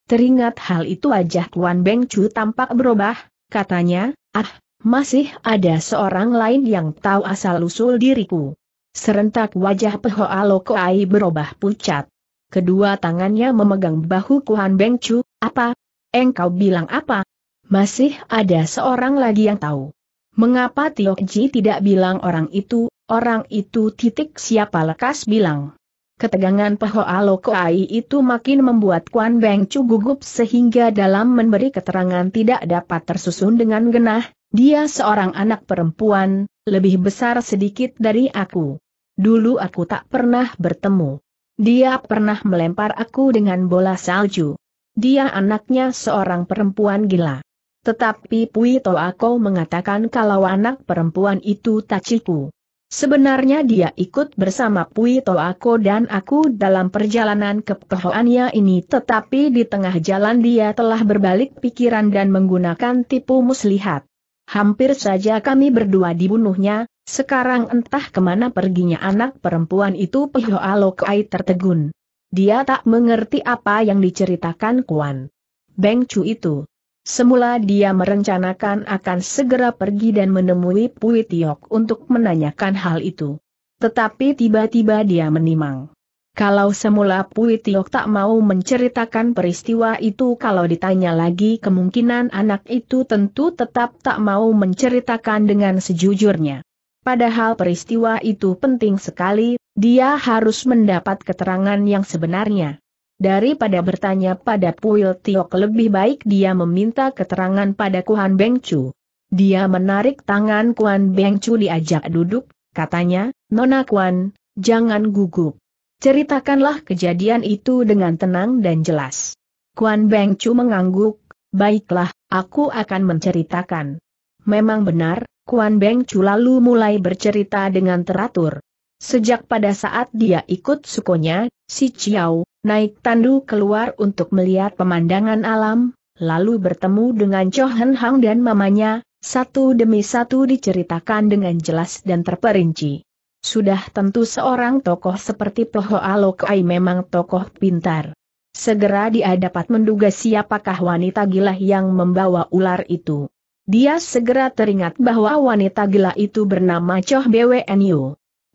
Teringat hal itu wajah Kuan Beng Chu tampak berubah, katanya, ah, masih ada seorang lain yang tahu asal-usul diriku. Serentak wajah Aloko Ai berubah pucat. Kedua tangannya memegang bahu Kuan Beng Chu, apa? Engkau bilang apa? Masih ada seorang lagi yang tahu. Mengapa Tio Ji tidak bilang orang itu, orang itu titik siapa lekas bilang. Ketegangan Paho Alokoai itu makin membuat Kuan Beng Chu gugup sehingga dalam memberi keterangan tidak dapat tersusun dengan genah, dia seorang anak perempuan, lebih besar sedikit dari aku. Dulu aku tak pernah bertemu. Dia pernah melempar aku dengan bola salju. Dia anaknya seorang perempuan gila. Tetapi Pui Toako mengatakan kalau anak perempuan itu tak taciku. Sebenarnya dia ikut bersama Pui Toako dan aku dalam perjalanan ke pehoannya ini tetapi di tengah jalan dia telah berbalik pikiran dan menggunakan tipu muslihat. Hampir saja kami berdua dibunuhnya, sekarang entah kemana perginya anak perempuan itu Alokai tertegun. Dia tak mengerti apa yang diceritakan Kuan Beng Chu itu. Semula dia merencanakan akan segera pergi dan menemui Pui Tiok untuk menanyakan hal itu. Tetapi tiba-tiba dia menimang. Kalau semula Pui Tiok tak mau menceritakan peristiwa itu kalau ditanya lagi kemungkinan anak itu tentu tetap tak mau menceritakan dengan sejujurnya. Padahal peristiwa itu penting sekali, dia harus mendapat keterangan yang sebenarnya. Daripada bertanya pada Puil Tiok lebih baik dia meminta keterangan pada Kuan Beng Chu. Dia menarik tangan Kuan Beng Chu diajak duduk, katanya, Nona Kuan, jangan gugup. Ceritakanlah kejadian itu dengan tenang dan jelas. Kuan Beng Chu mengangguk, baiklah, aku akan menceritakan. Memang benar, Kuan Beng Chu lalu mulai bercerita dengan teratur. Sejak pada saat dia ikut sukonya, si Chiao, naik tandu keluar untuk melihat pemandangan alam, lalu bertemu dengan Cho Hen Hang dan mamanya, satu demi satu diceritakan dengan jelas dan terperinci. Sudah tentu seorang tokoh seperti Poho Alokai memang tokoh pintar. Segera dia dapat menduga siapakah wanita gila yang membawa ular itu. Dia segera teringat bahwa wanita gila itu bernama Choh Bwe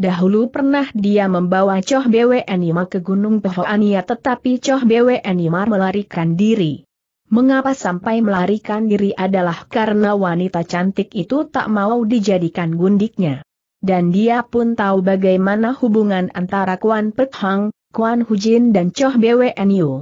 Dahulu pernah dia membawa Choh Bwe Enimar ke Gunung Pehoania tetapi Choh Bwe Enimar melarikan diri. Mengapa sampai melarikan diri adalah karena wanita cantik itu tak mau dijadikan gundiknya. Dan dia pun tahu bagaimana hubungan antara Kuan Pek Hang, Kuan Hujin dan Choh Bwe Enio.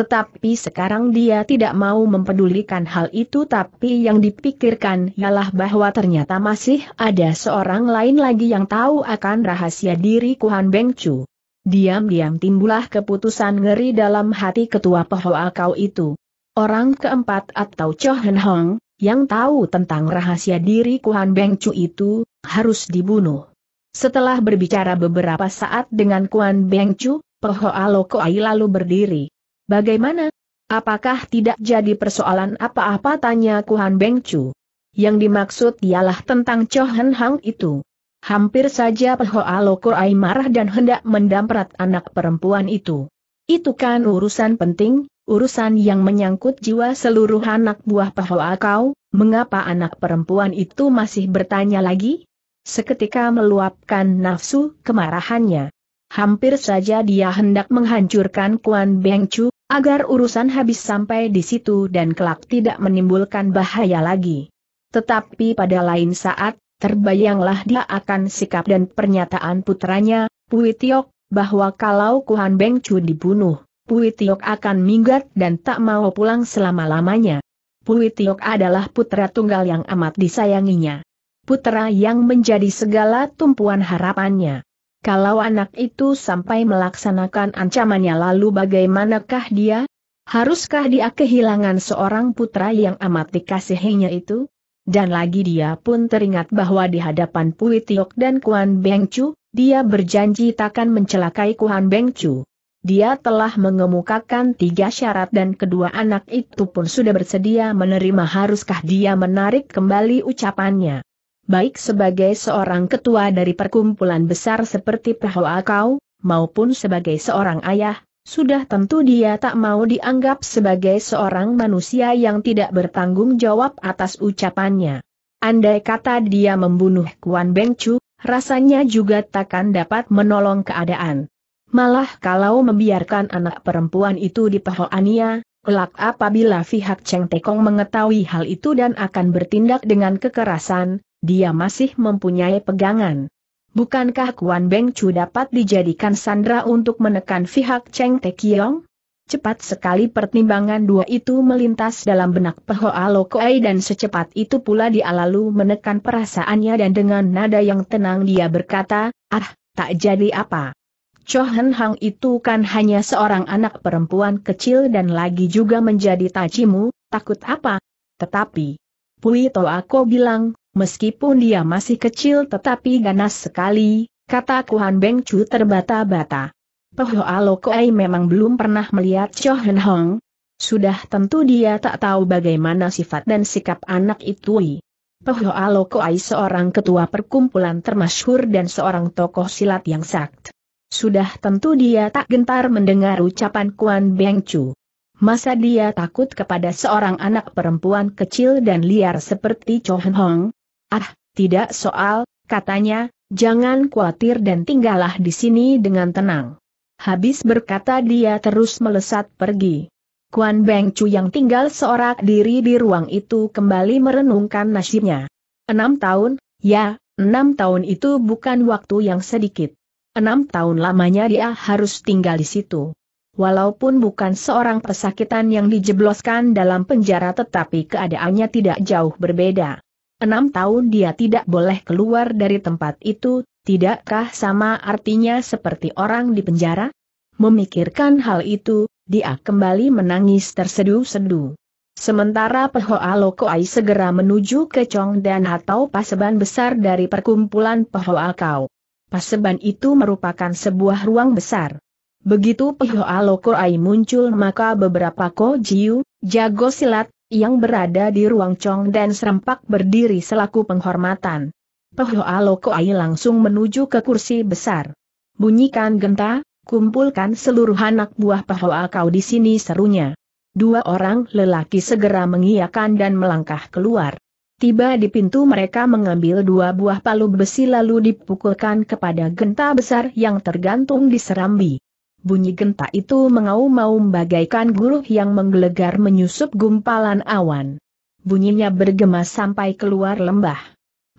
Tetapi sekarang dia tidak mau mempedulikan hal itu tapi yang dipikirkan ialah bahwa ternyata masih ada seorang lain lagi yang tahu akan rahasia diri Kuan Beng Chu. Diam-diam timbullah keputusan ngeri dalam hati ketua pehoa Kau itu. Orang keempat atau Chohen Hong, yang tahu tentang rahasia diri Kuan Beng Chu itu, harus dibunuh. Setelah berbicara beberapa saat dengan Kuan Beng Chu, Pohoa Lokoai lalu berdiri. Bagaimana? Apakah tidak jadi persoalan apa-apa tanya Kuhan Bengcu? Yang dimaksud ialah tentang Chohan Hang itu. Hampir saja Hoa Lokoai marah dan hendak mendamprat anak perempuan itu. Itu kan urusan penting, urusan yang menyangkut jiwa seluruh anak buah Peho kau, mengapa anak perempuan itu masih bertanya lagi? Seketika meluapkan nafsu kemarahannya. Hampir saja dia hendak menghancurkan Kuan Bengcu, agar urusan habis sampai di situ dan kelak tidak menimbulkan bahaya lagi. Tetapi pada lain saat, terbayanglah dia akan sikap dan pernyataan putranya, Pui bahwa kalau Kuhan Beng Chu dibunuh, Pui akan minggat dan tak mau pulang selama-lamanya. Pui adalah putra tunggal yang amat disayanginya. Putra yang menjadi segala tumpuan harapannya. Kalau anak itu sampai melaksanakan ancamannya lalu bagaimanakah dia? Haruskah dia kehilangan seorang putra yang amat dikasihinya itu? Dan lagi dia pun teringat bahwa di hadapan Pui Tiok dan Kuan Beng Chu, dia berjanji takkan mencelakai Kuan Beng Chu. Dia telah mengemukakan tiga syarat dan kedua anak itu pun sudah bersedia menerima haruskah dia menarik kembali ucapannya baik sebagai seorang ketua dari perkumpulan besar seperti Pahoa Kau, maupun sebagai seorang ayah, sudah tentu dia tak mau dianggap sebagai seorang manusia yang tidak bertanggung jawab atas ucapannya. Andai kata dia membunuh Kuan Beng Chu, rasanya juga takkan dapat menolong keadaan. Malah kalau membiarkan anak perempuan itu di Pahoania, Kelak apabila pihak Cheng Tekong mengetahui hal itu dan akan bertindak dengan kekerasan, dia masih mempunyai pegangan. Bukankah Kuan Beng Chu dapat dijadikan sandra untuk menekan pihak Cheng Kiong? Cepat sekali pertimbangan dua itu melintas dalam benak Pehoa Lokoai dan secepat itu pula dia lalu menekan perasaannya dan dengan nada yang tenang dia berkata, ah, tak jadi apa. Chohen Hang itu kan hanya seorang anak perempuan kecil dan lagi juga menjadi tajimu, takut apa? Tetapi, Pui Toa Ko bilang, Meskipun dia masih kecil tetapi ganas sekali, kata Kuan Beng Chu terbata-bata. Pehoa Lokoai memang belum pernah melihat Cho Hen Hong. Sudah tentu dia tak tahu bagaimana sifat dan sikap anak itu. Pehoa Lokoai seorang ketua perkumpulan termasyhur dan seorang tokoh silat yang sakt. Sudah tentu dia tak gentar mendengar ucapan Kuan Beng Chu. Masa dia takut kepada seorang anak perempuan kecil dan liar seperti Cho Hen Hong? Ah, tidak soal, katanya, jangan khawatir dan tinggallah di sini dengan tenang. Habis berkata dia terus melesat pergi. Kuan Beng Chu yang tinggal seorang diri di ruang itu kembali merenungkan nasibnya. Enam tahun, ya, enam tahun itu bukan waktu yang sedikit. Enam tahun lamanya dia harus tinggal di situ. Walaupun bukan seorang pesakitan yang dijebloskan dalam penjara tetapi keadaannya tidak jauh berbeda enam tahun dia tidak boleh keluar dari tempat itu, tidakkah sama artinya seperti orang di penjara? Memikirkan hal itu, dia kembali menangis tersedu-sedu. Sementara Pehoa Lokoai segera menuju ke dan atau paseban besar dari perkumpulan Pehoa Kau. Paseban itu merupakan sebuah ruang besar. Begitu Pehoa Lokoai muncul maka beberapa Ko Jiu, jago silat, yang berada di ruang Chong dan serempak berdiri selaku penghormatan. Pehoa Lokoai langsung menuju ke kursi besar. Bunyikan genta, kumpulkan seluruh anak buah Pehoa kau di sini serunya. Dua orang lelaki segera mengiyakan dan melangkah keluar. Tiba di pintu mereka mengambil dua buah palu besi lalu dipukulkan kepada genta besar yang tergantung di serambi. Bunyi genta itu mengaum-aum bagaikan guruh yang menggelegar menyusup gumpalan awan. Bunyinya bergema sampai keluar lembah.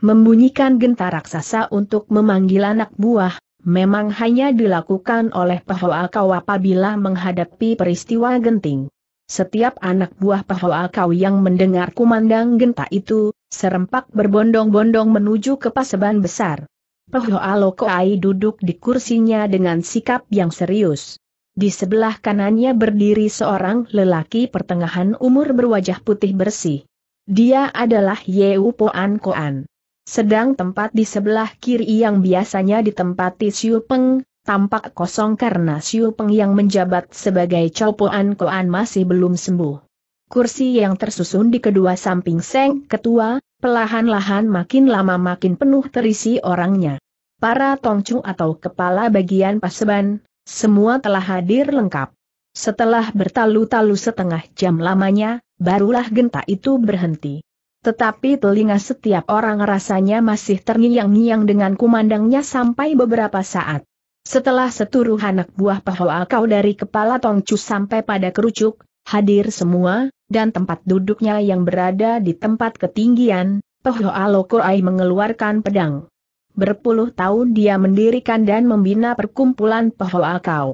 Membunyikan genta raksasa untuk memanggil anak buah, memang hanya dilakukan oleh Pahoa Kau apabila menghadapi peristiwa genting. Setiap anak buah Pahoa Kau yang mendengar kumandang genta itu, serempak berbondong-bondong menuju ke paseban besar. Pohyo Alokoai duduk di kursinya dengan sikap yang serius. Di sebelah kanannya berdiri seorang lelaki pertengahan umur berwajah putih bersih. Dia adalah Yeu Poan Koan. Sedang tempat di sebelah kiri yang biasanya ditempati Siu Peng, tampak kosong karena Siu Peng yang menjabat sebagai Poan Koan masih belum sembuh kursi yang tersusun di kedua samping Seng Ketua, pelahan-lahan makin lama makin penuh terisi orangnya. Para tongcu atau kepala bagian paseban, semua telah hadir lengkap. Setelah bertalu-talu setengah jam lamanya, barulah genta itu berhenti. Tetapi telinga setiap orang rasanya masih terngiang-ngiang dengan kumandangnya sampai beberapa saat. Setelah seturuh anak buah pahoa kau dari kepala tongcu sampai pada kerucuk, Hadir semua, dan tempat duduknya yang berada di tempat ketinggian, Pehoa Alokoai mengeluarkan pedang. Berpuluh tahun dia mendirikan dan membina perkumpulan pohon Alkau.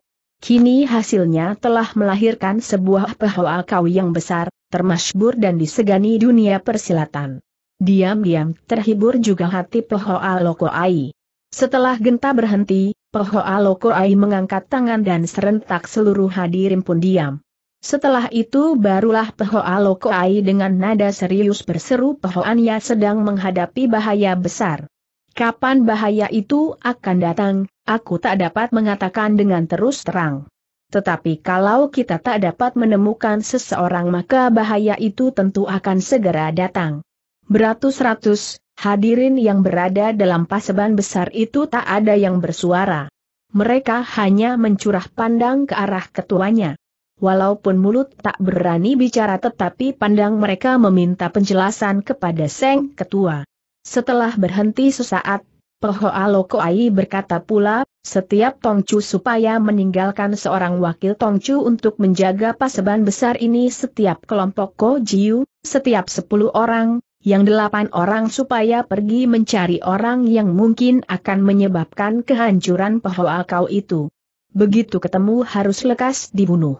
Kini hasilnya telah melahirkan sebuah pohon Alkau yang besar, termasyhur dan disegani dunia persilatan. Diam-diam terhibur juga hati Pehoa Alokoai. Setelah genta berhenti, Pehoa Alokoai mengangkat tangan dan serentak seluruh hadirin pun diam. Setelah itu barulah Peho Alokoai dengan nada serius berseru Pehoannya sedang menghadapi bahaya besar. Kapan bahaya itu akan datang, aku tak dapat mengatakan dengan terus terang. Tetapi kalau kita tak dapat menemukan seseorang maka bahaya itu tentu akan segera datang. Beratus-ratus, hadirin yang berada dalam paseban besar itu tak ada yang bersuara. Mereka hanya mencurah pandang ke arah ketuanya. Walaupun mulut tak berani bicara tetapi pandang mereka meminta penjelasan kepada Seng Ketua. Setelah berhenti sesaat, Peho Aloko Ai berkata pula, setiap Tongcu supaya meninggalkan seorang wakil Tongcu untuk menjaga paseban besar ini setiap kelompok Kojiu, setiap sepuluh orang, yang delapan orang supaya pergi mencari orang yang mungkin akan menyebabkan kehancuran Peho Alkau itu. Begitu ketemu harus lekas dibunuh.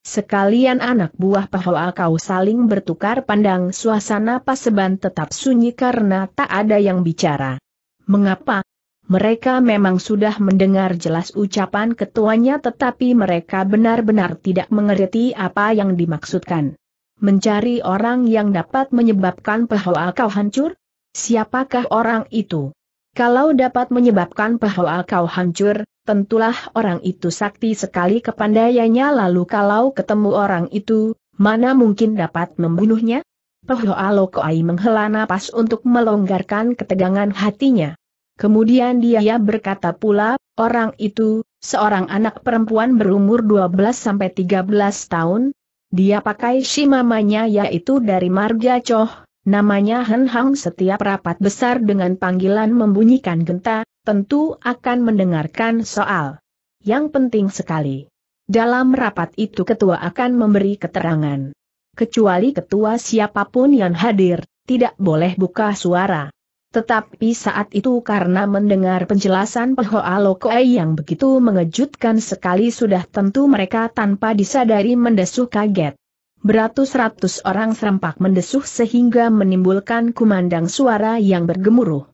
Sekalian anak buah Pahoa kau saling bertukar pandang suasana paseban tetap sunyi karena tak ada yang bicara. Mengapa? Mereka memang sudah mendengar jelas ucapan ketuanya tetapi mereka benar-benar tidak mengerti apa yang dimaksudkan. Mencari orang yang dapat menyebabkan Pahoa kau hancur? Siapakah orang itu? Kalau dapat menyebabkan Pahoa kau hancur, tentulah orang itu sakti sekali kepandaiannya lalu kalau ketemu orang itu, mana mungkin dapat membunuhnya? Pehoa Alokoai menghela napas untuk melonggarkan ketegangan hatinya. Kemudian dia berkata pula, orang itu, seorang anak perempuan berumur 12-13 tahun, dia pakai si mamanya yaitu dari Marga Choh, namanya Hen Hang setiap rapat besar dengan panggilan membunyikan genta, tentu akan mendengarkan soal yang penting sekali. Dalam rapat itu ketua akan memberi keterangan. Kecuali ketua siapapun yang hadir, tidak boleh buka suara. Tetapi saat itu karena mendengar penjelasan Peho Alokoe yang begitu mengejutkan sekali sudah tentu mereka tanpa disadari mendesuh kaget. Beratus-ratus orang serempak mendesuh sehingga menimbulkan kumandang suara yang bergemuruh.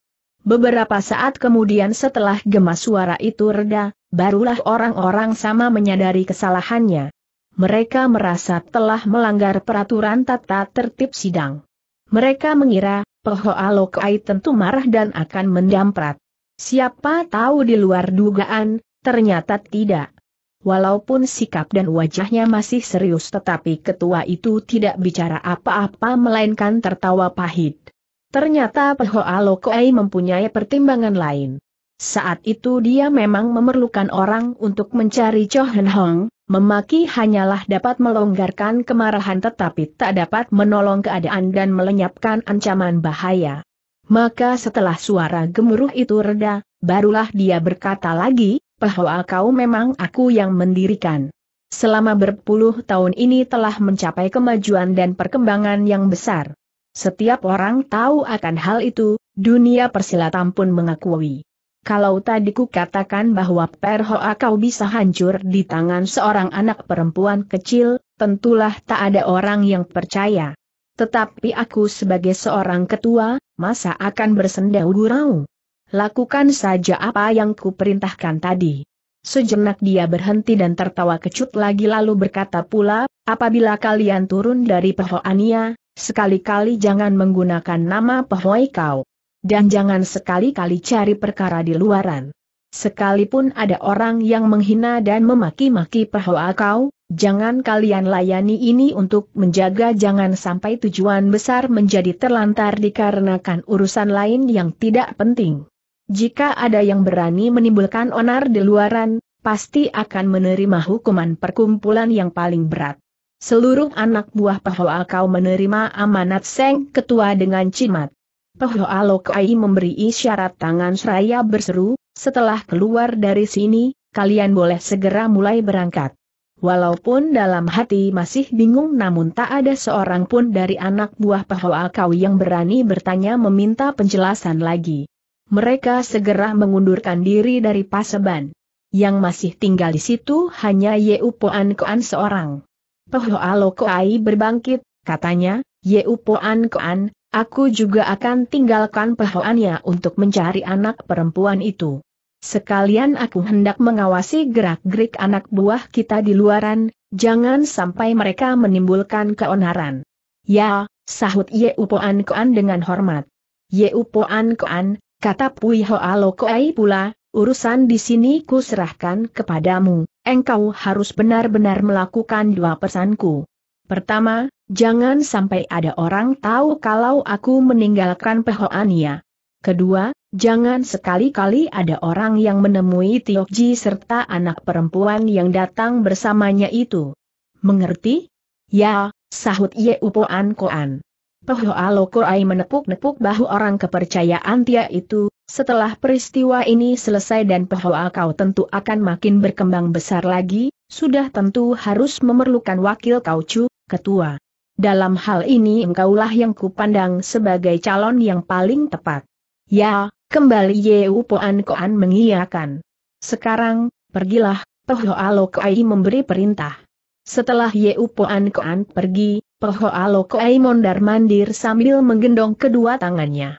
Beberapa saat kemudian setelah gema suara itu reda, barulah orang-orang sama menyadari kesalahannya. Mereka merasa telah melanggar peraturan tata tertib sidang. Mereka mengira, Pehoa oh, Lokai tentu marah dan akan mendamprat. Siapa tahu di luar dugaan, ternyata tidak. Walaupun sikap dan wajahnya masih serius tetapi ketua itu tidak bicara apa-apa melainkan tertawa pahit. Ternyata Peho Alokoei mempunyai pertimbangan lain. Saat itu dia memang memerlukan orang untuk mencari Chohen Hong, memaki hanyalah dapat melonggarkan kemarahan tetapi tak dapat menolong keadaan dan melenyapkan ancaman bahaya. Maka setelah suara gemuruh itu reda, barulah dia berkata lagi, bahwa kau memang aku yang mendirikan. Selama berpuluh tahun ini telah mencapai kemajuan dan perkembangan yang besar. Setiap orang tahu akan hal itu, dunia persilatan pun mengakui. Kalau tadi ku katakan bahwa Perhoa kau bisa hancur di tangan seorang anak perempuan kecil, tentulah tak ada orang yang percaya. Tetapi aku sebagai seorang ketua, masa akan bersendau gurau? Lakukan saja apa yang ku perintahkan tadi. Sejenak dia berhenti dan tertawa kecut lagi lalu berkata pula, apabila kalian turun dari Ania. Sekali-kali jangan menggunakan nama Pehoi kau. Dan jangan sekali-kali cari perkara di luaran. Sekalipun ada orang yang menghina dan memaki-maki Pehoi kau, jangan kalian layani ini untuk menjaga jangan sampai tujuan besar menjadi terlantar dikarenakan urusan lain yang tidak penting. Jika ada yang berani menimbulkan onar di luaran, pasti akan menerima hukuman perkumpulan yang paling berat. Seluruh anak buah Pahoa kau menerima amanat Seng Ketua dengan cimat. Pahoa Lokai memberi isyarat tangan seraya berseru, setelah keluar dari sini, kalian boleh segera mulai berangkat. Walaupun dalam hati masih bingung namun tak ada seorang pun dari anak buah Pahoa kau yang berani bertanya meminta penjelasan lagi. Mereka segera mengundurkan diri dari paseban. Yang masih tinggal di situ hanya yeupoan Koan seorang. Poho Koai berbangkit, katanya, Yeupoan Koan, aku juga akan tinggalkan pohoannya untuk mencari anak perempuan itu. Sekalian aku hendak mengawasi gerak-gerik anak buah kita di luaran, jangan sampai mereka menimbulkan keonaran. Ya, sahut Yeupoan Koan dengan hormat. Yeupoan Koan, kata Pui Hoa Lokoai pula, urusan di sini ku serahkan kepadamu, engkau harus benar-benar melakukan dua pesanku. Pertama, jangan sampai ada orang tahu kalau aku meninggalkan Pehoania. Kedua, jangan sekali-kali ada orang yang menemui Tiokji serta anak perempuan yang datang bersamanya itu. Mengerti? Ya, sahut Ye Upoan Koan. Pehoa Lokoai menepuk-nepuk bahu orang kepercayaan Tia itu, setelah peristiwa ini selesai dan Pehoa kau tentu akan makin berkembang besar lagi, sudah tentu harus memerlukan wakil kau cu, ketua. Dalam hal ini engkaulah yang kupandang sebagai calon yang paling tepat. Ya, kembali Yeu Poan Koan mengiyakan. Sekarang, pergilah, Pehoa Lokai memberi perintah. Setelah Yeu Poan Koan pergi, Pehoa Lokai mondar mandir sambil menggendong kedua tangannya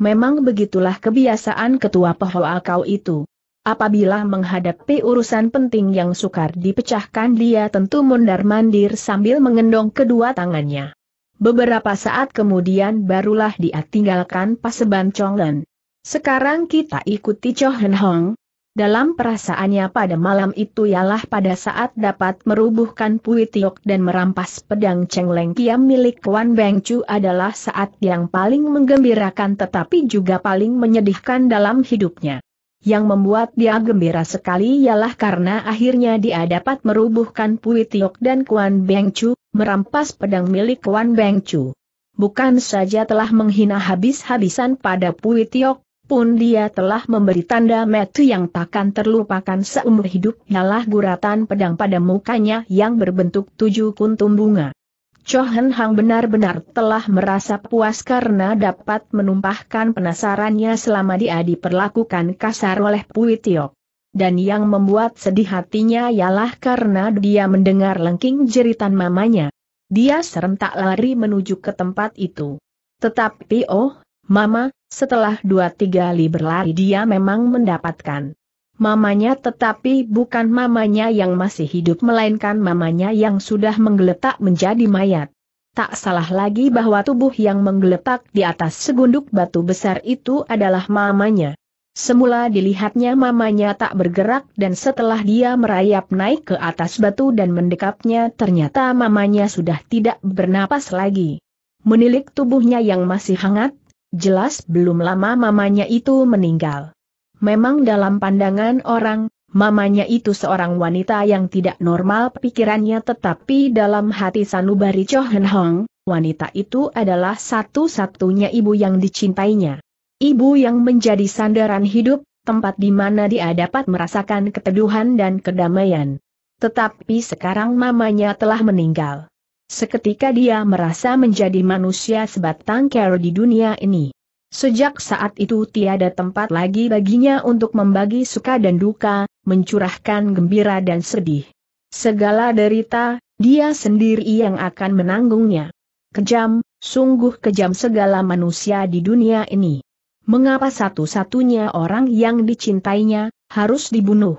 memang begitulah kebiasaan ketua Pehoa kau itu. Apabila menghadapi urusan penting yang sukar dipecahkan dia tentu mondar-mandir sambil mengendong kedua tangannya. Beberapa saat kemudian barulah dia tinggalkan paseban Chonglen. Sekarang kita ikuti Chohen Hong, dalam perasaannya pada malam itu ialah pada saat dapat merubuhkan Pui Tiok dan merampas pedang Cheng Leng Kiam milik Kwan Beng Chu adalah saat yang paling menggembirakan tetapi juga paling menyedihkan dalam hidupnya. Yang membuat dia gembira sekali ialah karena akhirnya dia dapat merubuhkan Pui Tiok dan Kuan Beng Chu, merampas pedang milik Kuan Beng Chu. Bukan saja telah menghina habis-habisan pada Pui Tiok, pun dia telah memberi tanda metu yang takkan terlupakan seumur hidup, nyalah guratan pedang pada mukanya yang berbentuk tujuh kuntum bunga. Chohen Hang benar-benar telah merasa puas karena dapat menumpahkan penasarannya selama dia diperlakukan kasar oleh Pui Tiok. Dan yang membuat sedih hatinya ialah karena dia mendengar lengking jeritan mamanya. Dia serentak lari menuju ke tempat itu. Tetapi oh, Mama, setelah dua tiga kali berlari dia memang mendapatkan mamanya tetapi bukan mamanya yang masih hidup melainkan mamanya yang sudah menggeletak menjadi mayat. Tak salah lagi bahwa tubuh yang menggeletak di atas segunduk batu besar itu adalah mamanya. Semula dilihatnya mamanya tak bergerak dan setelah dia merayap naik ke atas batu dan mendekapnya ternyata mamanya sudah tidak bernapas lagi. Menilik tubuhnya yang masih hangat, Jelas belum lama mamanya itu meninggal. Memang dalam pandangan orang, mamanya itu seorang wanita yang tidak normal pikirannya tetapi dalam hati sanubari Cho Hong, wanita itu adalah satu-satunya ibu yang dicintainya. Ibu yang menjadi sandaran hidup, tempat di mana dia dapat merasakan keteduhan dan kedamaian. Tetapi sekarang mamanya telah meninggal. Seketika dia merasa menjadi manusia sebatang kara di dunia ini. Sejak saat itu tiada tempat lagi baginya untuk membagi suka dan duka, mencurahkan gembira dan sedih. Segala derita, dia sendiri yang akan menanggungnya. Kejam, sungguh kejam segala manusia di dunia ini. Mengapa satu-satunya orang yang dicintainya, harus dibunuh?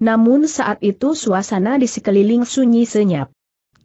Namun saat itu suasana di sekeliling sunyi senyap.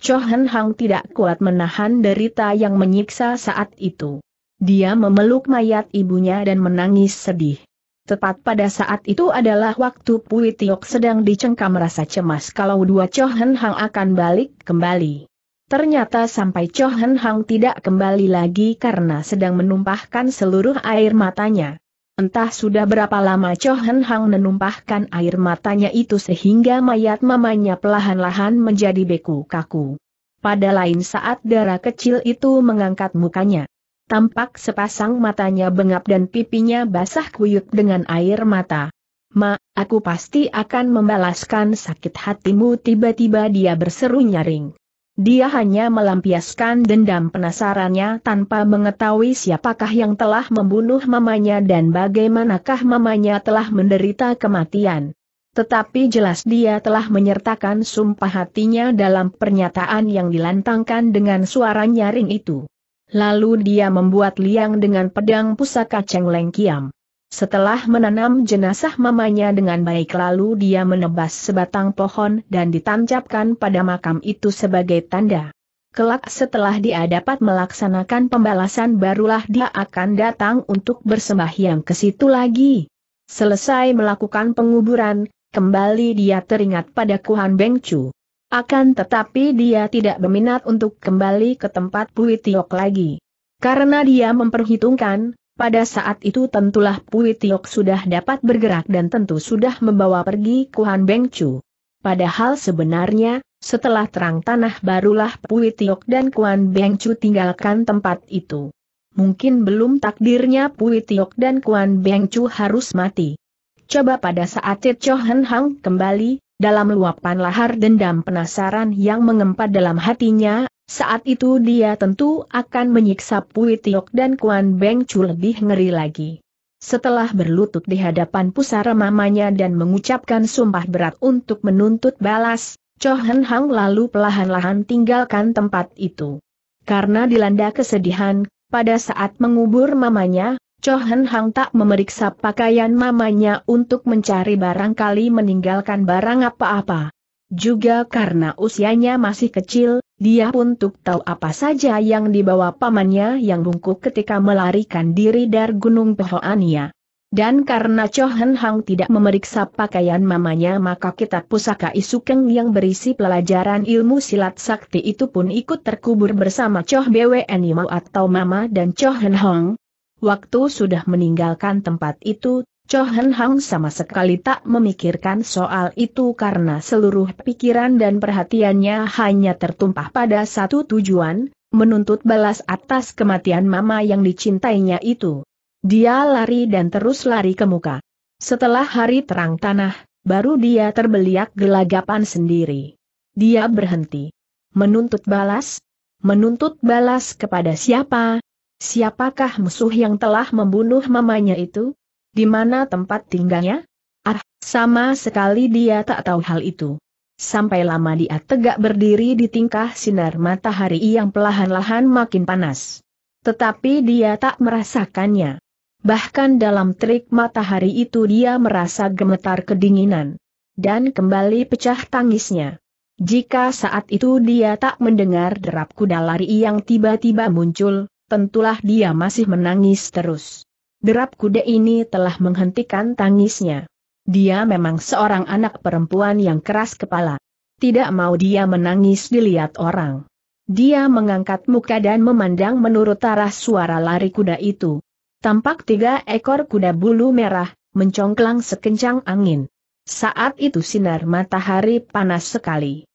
Chohen Hang tidak kuat menahan derita yang menyiksa saat itu. Dia memeluk mayat ibunya dan menangis sedih. Tepat pada saat itu adalah waktu Pui Tiok sedang dicengkam rasa cemas kalau dua Chohen Hang akan balik kembali. Ternyata sampai Chohen Hang tidak kembali lagi karena sedang menumpahkan seluruh air matanya. Entah sudah berapa lama Cho Hen Hang menumpahkan air matanya itu sehingga mayat mamanya pelahan-lahan menjadi beku kaku. Pada lain saat darah kecil itu mengangkat mukanya. Tampak sepasang matanya bengap dan pipinya basah kuyup dengan air mata. Ma, aku pasti akan membalaskan sakit hatimu tiba-tiba dia berseru nyaring. Dia hanya melampiaskan dendam penasarannya tanpa mengetahui siapakah yang telah membunuh mamanya dan bagaimanakah mamanya telah menderita kematian. Tetapi jelas dia telah menyertakan sumpah hatinya dalam pernyataan yang dilantangkan dengan suara nyaring itu. Lalu dia membuat liang dengan pedang pusaka Cheng Leng Kiam. Setelah menanam jenazah mamanya dengan baik lalu dia menebas sebatang pohon dan ditancapkan pada makam itu sebagai tanda. Kelak setelah dia dapat melaksanakan pembalasan barulah dia akan datang untuk bersembahyang ke situ lagi. Selesai melakukan penguburan, kembali dia teringat pada Kuhan Bengcu. Akan tetapi dia tidak berminat untuk kembali ke tempat Pui Tiok lagi. Karena dia memperhitungkan, pada saat itu tentulah Pui Tiok sudah dapat bergerak dan tentu sudah membawa pergi Kuan Beng Chu. Padahal sebenarnya, setelah terang tanah barulah Pui Tiok dan Kuan Beng Chu tinggalkan tempat itu. Mungkin belum takdirnya Pui Tiok dan Kuan Beng Chu harus mati. Coba pada saat Cho Hen Hang kembali, dalam luapan lahar dendam penasaran yang mengempat dalam hatinya, saat itu dia tentu akan menyiksa Pui Tiok dan Kuan Beng Chu lebih ngeri lagi. Setelah berlutut di hadapan pusara mamanya dan mengucapkan sumpah berat untuk menuntut balas, Cho Hen Hang lalu perlahan-lahan tinggalkan tempat itu. Karena dilanda kesedihan, pada saat mengubur mamanya, Cho Hen Hang tak memeriksa pakaian mamanya untuk mencari barangkali meninggalkan barang apa-apa. Juga karena usianya masih kecil, dia pun tuk tahu apa saja yang dibawa pamannya yang bungkuk ketika melarikan diri dari Gunung Pehoania. Dan karena Chohen Hang tidak memeriksa pakaian mamanya maka kitab pusaka Isukeng yang berisi pelajaran ilmu silat sakti itu pun ikut terkubur bersama Choh BWN Imau atau Mama dan Chohen Hang. Waktu sudah meninggalkan tempat itu, Chohan Hang sama sekali tak memikirkan soal itu karena seluruh pikiran dan perhatiannya hanya tertumpah pada satu tujuan, menuntut balas atas kematian mama yang dicintainya itu. Dia lari dan terus lari ke muka. Setelah hari terang tanah, baru dia terbeliak gelagapan sendiri. Dia berhenti. Menuntut balas? Menuntut balas kepada siapa? Siapakah musuh yang telah membunuh mamanya itu? Di mana tempat tinggalnya? Ah, sama sekali dia tak tahu hal itu. Sampai lama dia tegak berdiri di tingkah sinar matahari yang pelahan lahan makin panas. Tetapi dia tak merasakannya. Bahkan dalam terik matahari itu dia merasa gemetar kedinginan. Dan kembali pecah tangisnya. Jika saat itu dia tak mendengar derap kuda lari yang tiba-tiba muncul, tentulah dia masih menangis terus. Derap kuda ini telah menghentikan tangisnya. Dia memang seorang anak perempuan yang keras kepala. Tidak mau dia menangis dilihat orang. Dia mengangkat muka dan memandang menurut arah suara lari kuda itu. Tampak tiga ekor kuda bulu merah, mencongklang sekencang angin. Saat itu sinar matahari panas sekali.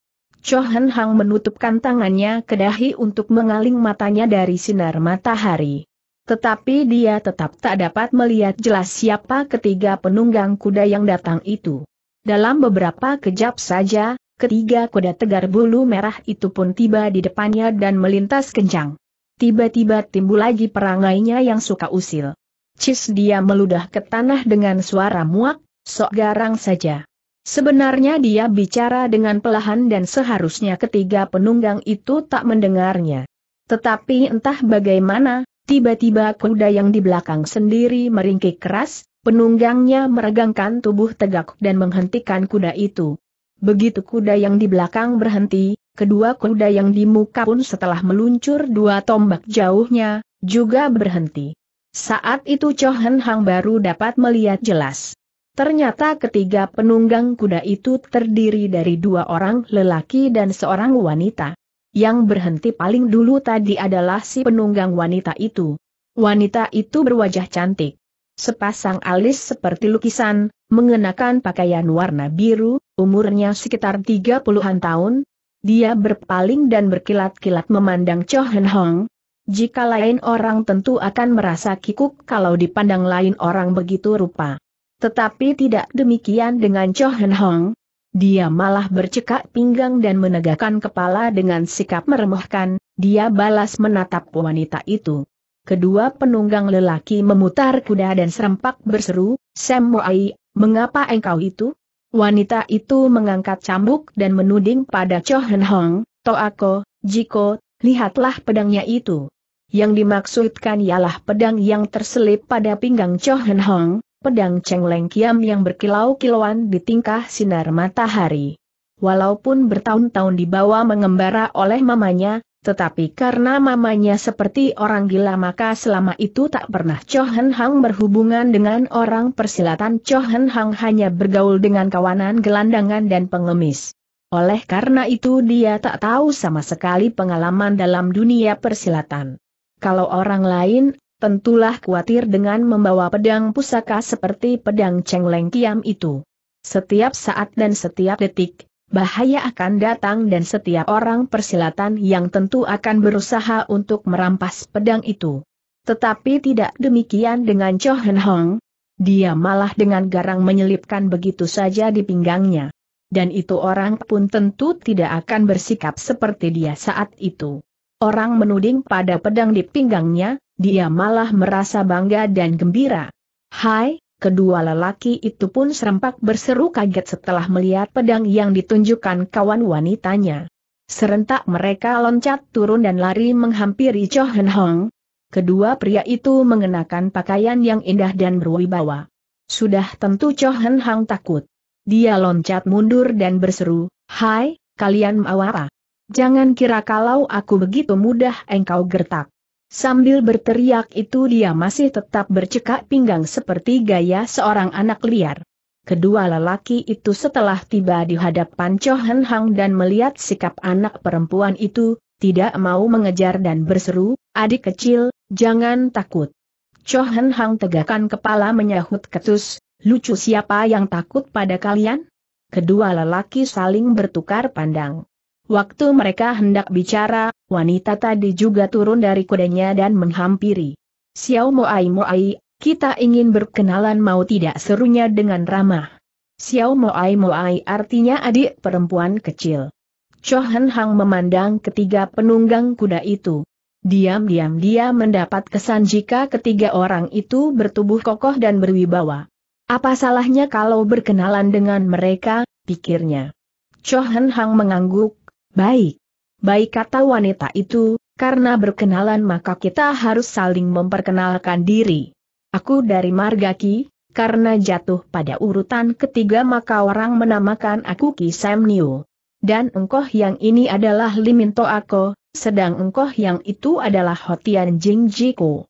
Chohan Hang menutupkan tangannya ke dahi untuk mengaling matanya dari sinar matahari. Tetapi dia tetap tak dapat melihat jelas siapa ketiga penunggang kuda yang datang itu. Dalam beberapa kejap saja, ketiga kuda tegar bulu merah itu pun tiba di depannya dan melintas kencang. Tiba-tiba timbul lagi perangainya yang suka usil. Cis dia meludah ke tanah dengan suara muak, sok garang saja. Sebenarnya dia bicara dengan pelahan dan seharusnya ketiga penunggang itu tak mendengarnya. Tetapi entah bagaimana, Tiba-tiba kuda yang di belakang sendiri meringkik keras, penunggangnya meregangkan tubuh tegak dan menghentikan kuda itu. Begitu kuda yang di belakang berhenti, kedua kuda yang di muka pun setelah meluncur dua tombak jauhnya, juga berhenti. Saat itu Chohen Hang baru dapat melihat jelas. Ternyata ketiga penunggang kuda itu terdiri dari dua orang lelaki dan seorang wanita. Yang berhenti paling dulu tadi adalah si penunggang wanita itu. Wanita itu berwajah cantik. Sepasang alis seperti lukisan, mengenakan pakaian warna biru, umurnya sekitar 30-an tahun. Dia berpaling dan berkilat-kilat memandang Cho Hen Hong. Jika lain orang tentu akan merasa kikuk kalau dipandang lain orang begitu rupa. Tetapi tidak demikian dengan Cho Hen Hong, dia malah bercekak pinggang dan menegakkan kepala dengan sikap meremehkan, dia balas menatap wanita itu. Kedua penunggang lelaki memutar kuda dan serempak berseru, Sam Moai, mengapa engkau itu? Wanita itu mengangkat cambuk dan menuding pada Cho Hen Hong, Toako, Jiko, lihatlah pedangnya itu. Yang dimaksudkan ialah pedang yang terselip pada pinggang Cho Hen Hong, pedang cengleng kiam yang berkilau-kilauan di tingkah sinar matahari. Walaupun bertahun-tahun dibawa mengembara oleh mamanya, tetapi karena mamanya seperti orang gila maka selama itu tak pernah Chohen Hang berhubungan dengan orang persilatan Chohen Hang hanya bergaul dengan kawanan gelandangan dan pengemis. Oleh karena itu dia tak tahu sama sekali pengalaman dalam dunia persilatan. Kalau orang lain, tentulah khawatir dengan membawa pedang pusaka seperti pedang cengleng kiam itu. Setiap saat dan setiap detik, bahaya akan datang dan setiap orang persilatan yang tentu akan berusaha untuk merampas pedang itu. Tetapi tidak demikian dengan Cho Hen Hong. Dia malah dengan garang menyelipkan begitu saja di pinggangnya. Dan itu orang pun tentu tidak akan bersikap seperti dia saat itu. Orang menuding pada pedang di pinggangnya, dia malah merasa bangga dan gembira. Hai, kedua lelaki itu pun serempak berseru kaget setelah melihat pedang yang ditunjukkan kawan wanitanya. Serentak mereka loncat turun dan lari menghampiri Cho Hen Hong. Kedua pria itu mengenakan pakaian yang indah dan berwibawa. Sudah tentu Cho Hen Hong takut. Dia loncat mundur dan berseru, Hai, kalian mau apa? Jangan kira kalau aku begitu mudah engkau gertak. Sambil berteriak itu dia masih tetap bercekak pinggang seperti gaya seorang anak liar. Kedua lelaki itu setelah tiba di hadapan Cho Hen Hang dan melihat sikap anak perempuan itu, tidak mau mengejar dan berseru, adik kecil, jangan takut. Cho Hen Hang tegakkan kepala menyahut ketus, lucu siapa yang takut pada kalian? Kedua lelaki saling bertukar pandang. Waktu mereka hendak bicara, wanita tadi juga turun dari kudanya dan menghampiri. Xiao Moai Moai, kita ingin berkenalan mau tidak serunya dengan ramah. Xiao Moai Moai artinya adik perempuan kecil. Chohan Hang memandang ketiga penunggang kuda itu. Diam-diam dia mendapat kesan jika ketiga orang itu bertubuh kokoh dan berwibawa. Apa salahnya kalau berkenalan dengan mereka, pikirnya. Chohan Hang mengangguk, Baik. Baik kata wanita itu, karena berkenalan maka kita harus saling memperkenalkan diri. Aku dari Margaki, karena jatuh pada urutan ketiga maka orang menamakan aku Sam Niu. Dan engkau yang ini adalah Liminto Ako, sedang engkau yang itu adalah Hotian Jing Jiko.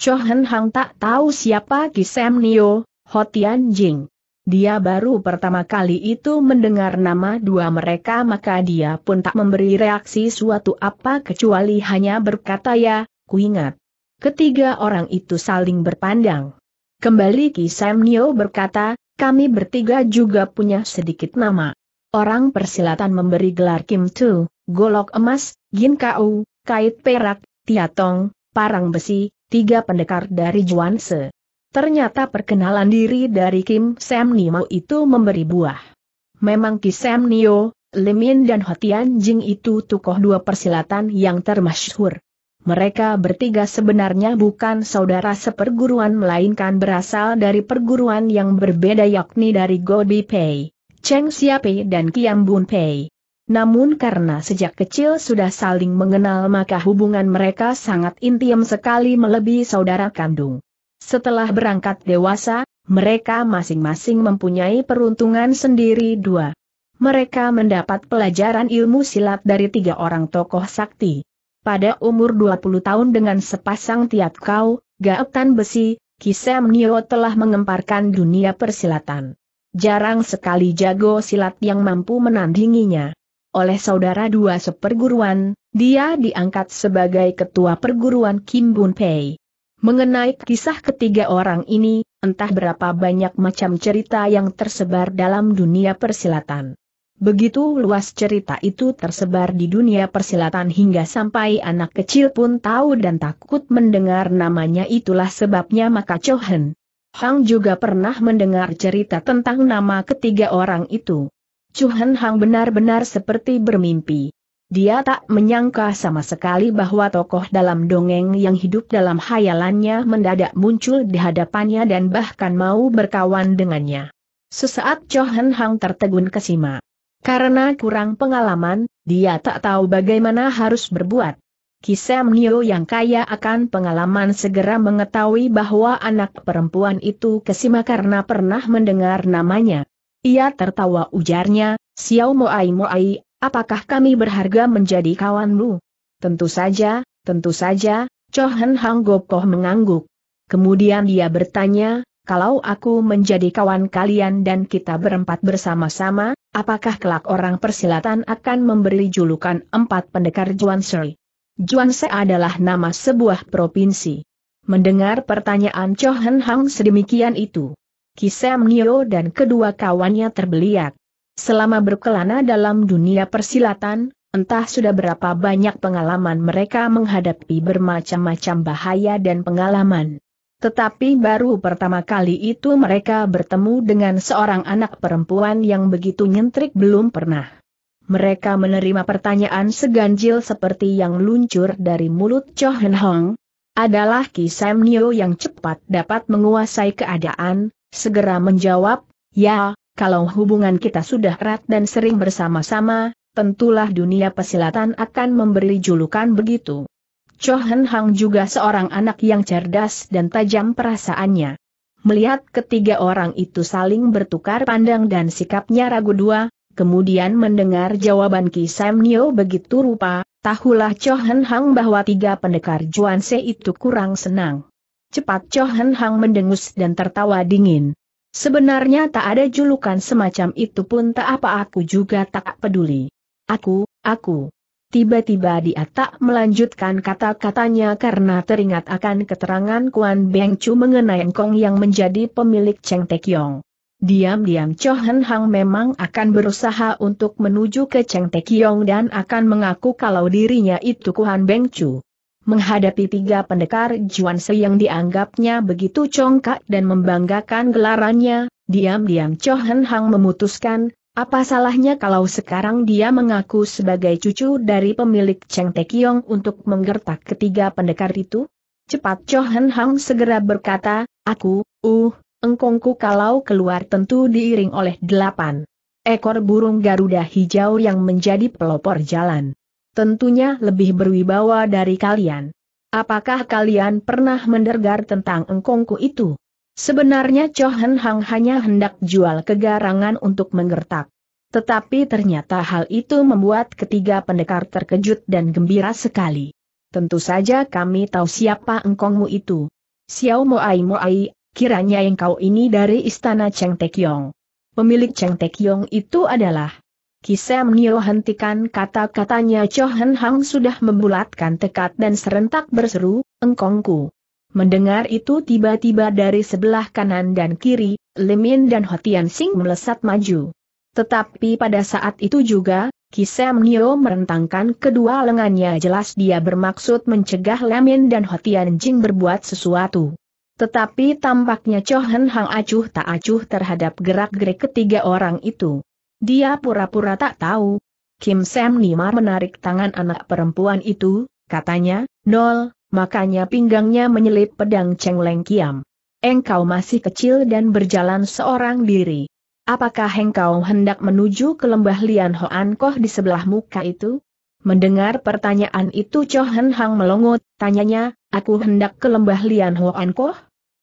Chohen Hang tak tahu siapa Sam Nio, Hotian Jing. Dia baru pertama kali itu mendengar nama dua mereka maka dia pun tak memberi reaksi suatu apa kecuali hanya berkata ya, kuingat. Ketiga orang itu saling berpandang. Kembali Ki Samnio berkata, kami bertiga juga punya sedikit nama. Orang persilatan memberi gelar Kim Tu, Golok Emas, Gin Kau, Kait Perak, Tiatong, Parang Besi, tiga pendekar dari Juanse. Ternyata perkenalan diri dari Kim Sam Nio itu memberi buah. Memang Kim Sam Nio, Limin dan Hotian Jing itu tokoh dua persilatan yang termasyhur. Mereka bertiga sebenarnya bukan saudara seperguruan melainkan berasal dari perguruan yang berbeda yakni dari Gobi Pei, Cheng Pei dan Kiam Bun Pei. Namun karena sejak kecil sudah saling mengenal maka hubungan mereka sangat intim sekali melebihi saudara kandung. Setelah berangkat dewasa, mereka masing-masing mempunyai peruntungan sendiri dua. Mereka mendapat pelajaran ilmu silat dari tiga orang tokoh sakti. Pada umur 20 tahun dengan sepasang tiat kau, gaetan besi, Kisem Nio telah mengemparkan dunia persilatan. Jarang sekali jago silat yang mampu menandinginya. Oleh saudara dua seperguruan, dia diangkat sebagai ketua perguruan Kim Bun Pei. Mengenai kisah ketiga orang ini, entah berapa banyak macam cerita yang tersebar dalam dunia persilatan. Begitu luas cerita itu tersebar di dunia persilatan hingga sampai anak kecil pun tahu dan takut mendengar namanya itulah sebabnya maka Chohen. Hang juga pernah mendengar cerita tentang nama ketiga orang itu. Chohen Hang benar-benar seperti bermimpi. Dia tak menyangka sama sekali bahwa tokoh dalam dongeng yang hidup dalam hayalannya mendadak muncul di hadapannya dan bahkan mau berkawan dengannya. Sesaat Johan Hang tertegun kesima. Karena kurang pengalaman, dia tak tahu bagaimana harus berbuat. Kisem Nio yang kaya akan pengalaman segera mengetahui bahwa anak perempuan itu kesima karena pernah mendengar namanya. Ia tertawa ujarnya, Xiao Moai Moai, Apakah kami berharga menjadi kawanmu? Tentu saja, tentu saja, Chohen Hang Gokoh mengangguk. Kemudian dia bertanya, kalau aku menjadi kawan kalian dan kita berempat bersama-sama, apakah kelak orang persilatan akan memberi julukan empat pendekar Juan Seri? adalah nama sebuah provinsi. Mendengar pertanyaan Chohen Hang sedemikian itu, Kisem Nio dan kedua kawannya terbeliak. Selama berkelana dalam dunia persilatan, entah sudah berapa banyak pengalaman mereka menghadapi bermacam-macam bahaya dan pengalaman. Tetapi baru pertama kali itu mereka bertemu dengan seorang anak perempuan yang begitu nyentrik belum pernah. Mereka menerima pertanyaan seganjil seperti yang luncur dari mulut Cho Hen Hong. Adalah Ki Sam Nyo yang cepat dapat menguasai keadaan, segera menjawab, Ya, kalau hubungan kita sudah erat dan sering bersama-sama, tentulah dunia pesilatan akan memberi julukan begitu. Cho Hen Hang juga seorang anak yang cerdas dan tajam perasaannya. Melihat ketiga orang itu saling bertukar pandang dan sikapnya ragu dua, kemudian mendengar jawaban Ki Sam Nio begitu rupa, tahulah Cho Hen Hang bahwa tiga pendekar Juan Se itu kurang senang. Cepat Cho Hen Hang mendengus dan tertawa dingin. Sebenarnya tak ada julukan semacam itu pun tak apa aku juga tak peduli. Aku, aku. Tiba-tiba dia tak melanjutkan kata-katanya karena teringat akan keterangan Kuan Beng Chu mengenai Kong yang menjadi pemilik Cheng Kiong. Diam-diam Cho Hen Hang memang akan berusaha untuk menuju ke Cheng Kiong dan akan mengaku kalau dirinya itu Kuan Beng Chu menghadapi tiga pendekar Se yang dianggapnya begitu congkak dan membanggakan gelarannya, diam-diam Cho Hen Hang memutuskan, apa salahnya kalau sekarang dia mengaku sebagai cucu dari pemilik Cheng Te Kiong untuk menggertak ketiga pendekar itu? Cepat Cho Hen Hang segera berkata, aku, uh, engkongku kalau keluar tentu diiring oleh delapan ekor burung Garuda hijau yang menjadi pelopor jalan tentunya lebih berwibawa dari kalian. Apakah kalian pernah mendengar tentang engkongku itu? Sebenarnya Cho Hen Hang hanya hendak jual kegarangan untuk menggertak. Tetapi ternyata hal itu membuat ketiga pendekar terkejut dan gembira sekali. Tentu saja kami tahu siapa engkongmu itu. Xiao Moai Ai, kiranya engkau ini dari istana Cheng Tekyong. Pemilik Cheng Tekyong itu adalah Kisem Nio hentikan kata-katanya Chohen Hang sudah membulatkan tekad dan serentak berseru, engkongku. Mendengar itu tiba-tiba dari sebelah kanan dan kiri, Limin dan Hotian Sing melesat maju. Tetapi pada saat itu juga, Kisem Nio merentangkan kedua lengannya jelas dia bermaksud mencegah Lemin dan Hotian Jing berbuat sesuatu. Tetapi tampaknya Chohen Hang acuh tak acuh terhadap gerak-gerik ketiga orang itu. Dia pura-pura tak tahu. Kim Sam Nima menarik tangan anak perempuan itu, katanya, Nol, makanya pinggangnya menyelip pedang Cheng Leng Kiam. Engkau masih kecil dan berjalan seorang diri. Apakah engkau hendak menuju ke lembah Lian Hoan Koh di sebelah muka itu? Mendengar pertanyaan itu Cho Hen Hang melongot, tanyanya, aku hendak ke lembah Lian Hoan Koh?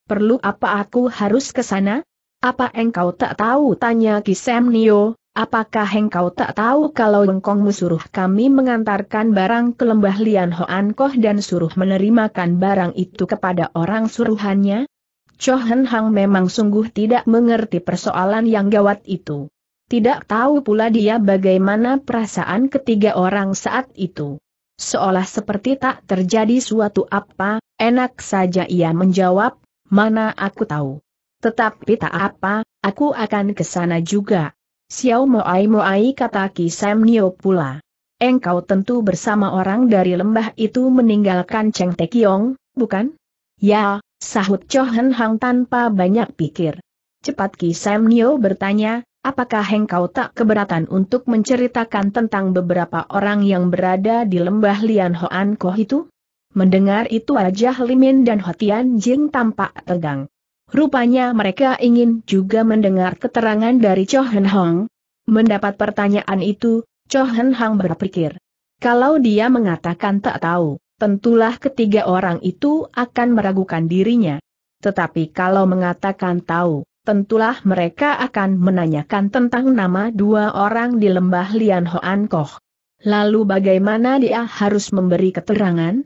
Perlu apa aku harus ke sana? Apa engkau tak tahu? Tanya Kisem Nio, Apakah engkau tak tahu kalau engkongmu suruh kami mengantarkan barang ke lembah Lian Hoan Koh dan suruh menerimakan barang itu kepada orang suruhannya? Chohen Hang memang sungguh tidak mengerti persoalan yang gawat itu. Tidak tahu pula dia bagaimana perasaan ketiga orang saat itu. Seolah seperti tak terjadi suatu apa, enak saja ia menjawab, mana aku tahu. Tetapi tak apa, aku akan ke sana juga. Xiao Moai Moai kata Ki Sam Nio pula. Engkau tentu bersama orang dari lembah itu meninggalkan Cheng Te Kiong, bukan? Ya, sahut Cho Hen Hang tanpa banyak pikir. Cepat Ki Sam Nio bertanya, apakah engkau tak keberatan untuk menceritakan tentang beberapa orang yang berada di lembah Lian Hoan Koh itu? Mendengar itu wajah Limin dan Hotian Jing tampak tegang. Rupanya mereka ingin juga mendengar keterangan dari Cho Hen Hong. Mendapat pertanyaan itu, Cho Hen Hong berpikir. Kalau dia mengatakan tak tahu, tentulah ketiga orang itu akan meragukan dirinya. Tetapi kalau mengatakan tahu, tentulah mereka akan menanyakan tentang nama dua orang di lembah Lian Hoan Koh. Lalu bagaimana dia harus memberi keterangan?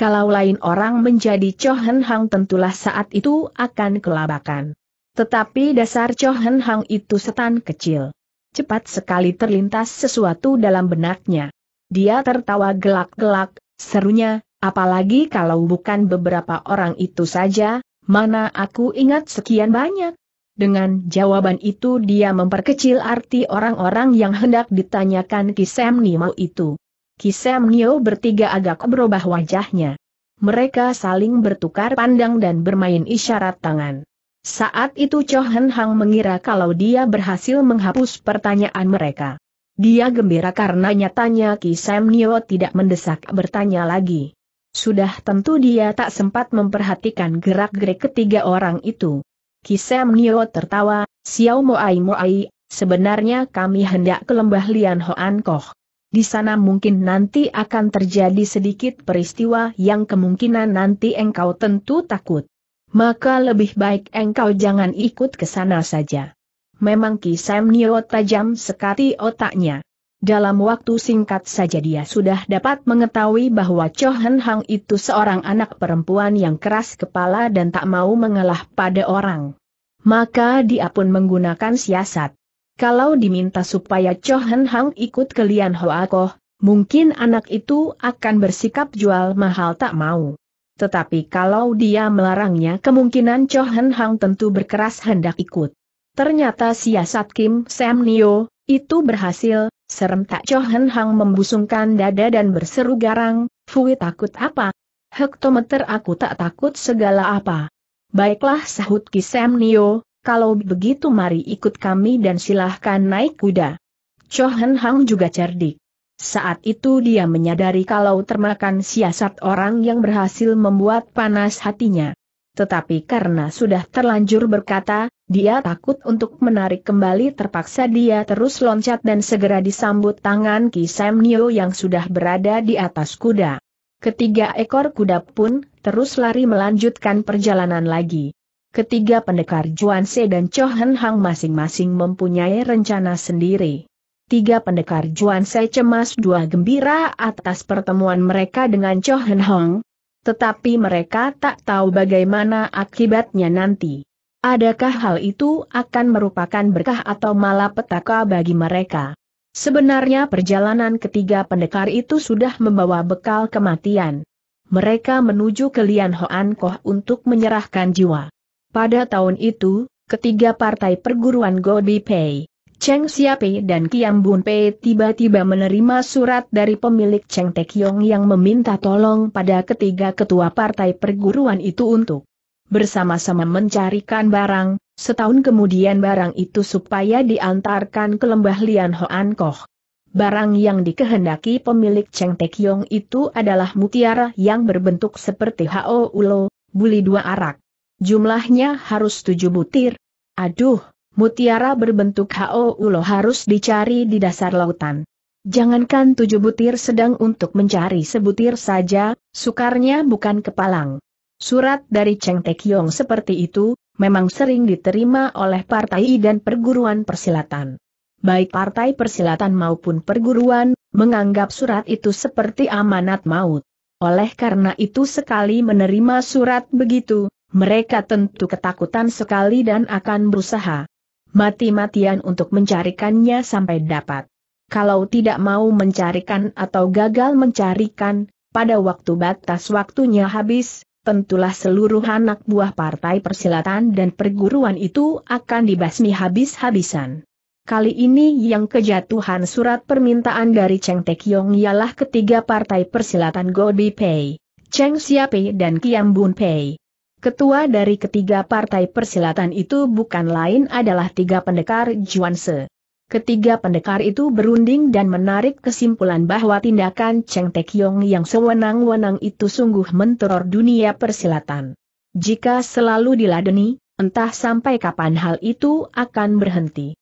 Kalau lain orang menjadi Chohen Hang tentulah saat itu akan kelabakan. Tetapi dasar Chohen Hang itu setan kecil. Cepat sekali terlintas sesuatu dalam benaknya. Dia tertawa gelak-gelak, serunya, apalagi kalau bukan beberapa orang itu saja, mana aku ingat sekian banyak. Dengan jawaban itu dia memperkecil arti orang-orang yang hendak ditanyakan Kisem Nimo itu. Kisem Nio bertiga agak berubah wajahnya. Mereka saling bertukar pandang dan bermain isyarat tangan. Saat itu Cho Hen Hang mengira kalau dia berhasil menghapus pertanyaan mereka. Dia gembira karena nyatanya Kisem Nio tidak mendesak bertanya lagi. Sudah tentu dia tak sempat memperhatikan gerak-gerik ketiga orang itu. Kisem Nio tertawa, Xiao Moai Moai, sebenarnya kami hendak ke lembah Lian Hoan Koh. Di sana mungkin nanti akan terjadi sedikit peristiwa yang kemungkinan nanti engkau tentu takut. Maka lebih baik engkau jangan ikut ke sana saja. Memang Kisam Nio tajam sekali otaknya. Dalam waktu singkat saja dia sudah dapat mengetahui bahwa Cho Hen Hang itu seorang anak perempuan yang keras kepala dan tak mau mengalah pada orang. Maka dia pun menggunakan siasat. Kalau diminta supaya Cho Hen Hang ikut ke Lian Hoa Koh, mungkin anak itu akan bersikap jual mahal tak mau. Tetapi kalau dia melarangnya kemungkinan Cho Hen Hang tentu berkeras hendak ikut. Ternyata siasat Kim Sam Nio, itu berhasil, serentak Cho Hen Hang membusungkan dada dan berseru garang, Fui takut apa? Hektometer aku tak takut segala apa. Baiklah sahut Sam Nio, kalau begitu mari ikut kami dan silahkan naik kuda. Cho Hang juga cerdik. Saat itu dia menyadari kalau termakan siasat orang yang berhasil membuat panas hatinya. Tetapi karena sudah terlanjur berkata, dia takut untuk menarik kembali terpaksa dia terus loncat dan segera disambut tangan Ki Sam Nio yang sudah berada di atas kuda. Ketiga ekor kuda pun terus lari melanjutkan perjalanan lagi. Ketiga pendekar Juan Se dan Cho Hen Hang masing-masing mempunyai rencana sendiri. Tiga pendekar Juan Se cemas dua gembira atas pertemuan mereka dengan Cho Hen Hang. Tetapi mereka tak tahu bagaimana akibatnya nanti. Adakah hal itu akan merupakan berkah atau malapetaka bagi mereka? Sebenarnya perjalanan ketiga pendekar itu sudah membawa bekal kematian. Mereka menuju ke Lian Hoan Koh untuk menyerahkan jiwa. Pada tahun itu, ketiga partai perguruan Gobi Pei, Cheng Pei dan Kiam Bun Pei tiba-tiba menerima surat dari pemilik Cheng Kiong yang meminta tolong pada ketiga ketua partai perguruan itu untuk bersama-sama mencarikan barang, setahun kemudian barang itu supaya diantarkan ke lembah Lian Hoan Koh. Barang yang dikehendaki pemilik Cheng Kiong itu adalah mutiara yang berbentuk seperti Hao Ulo, buli dua arak. Jumlahnya harus tujuh butir. Aduh, mutiara berbentuk HO Ulo harus dicari di dasar lautan. Jangankan tujuh butir sedang untuk mencari sebutir saja, sukarnya bukan kepalang. Surat dari Cheng Kiong seperti itu, memang sering diterima oleh partai dan perguruan persilatan. Baik partai persilatan maupun perguruan, menganggap surat itu seperti amanat maut. Oleh karena itu sekali menerima surat begitu, mereka tentu ketakutan sekali dan akan berusaha mati-matian untuk mencarikannya sampai dapat. Kalau tidak mau mencarikan atau gagal mencarikan, pada waktu batas waktunya habis, tentulah seluruh anak buah partai persilatan dan perguruan itu akan dibasmi habis-habisan. Kali ini yang kejatuhan surat permintaan dari Cheng Taekyong ialah ketiga partai persilatan Gobi Pei, Cheng Xiaopei dan Kiam Bun Pei. Ketua dari ketiga partai persilatan itu bukan lain adalah tiga pendekar Juanse. Ketiga pendekar itu berunding dan menarik kesimpulan bahwa tindakan Cheng Kiong yang sewenang-wenang itu sungguh menteror dunia persilatan. Jika selalu diladeni, entah sampai kapan hal itu akan berhenti.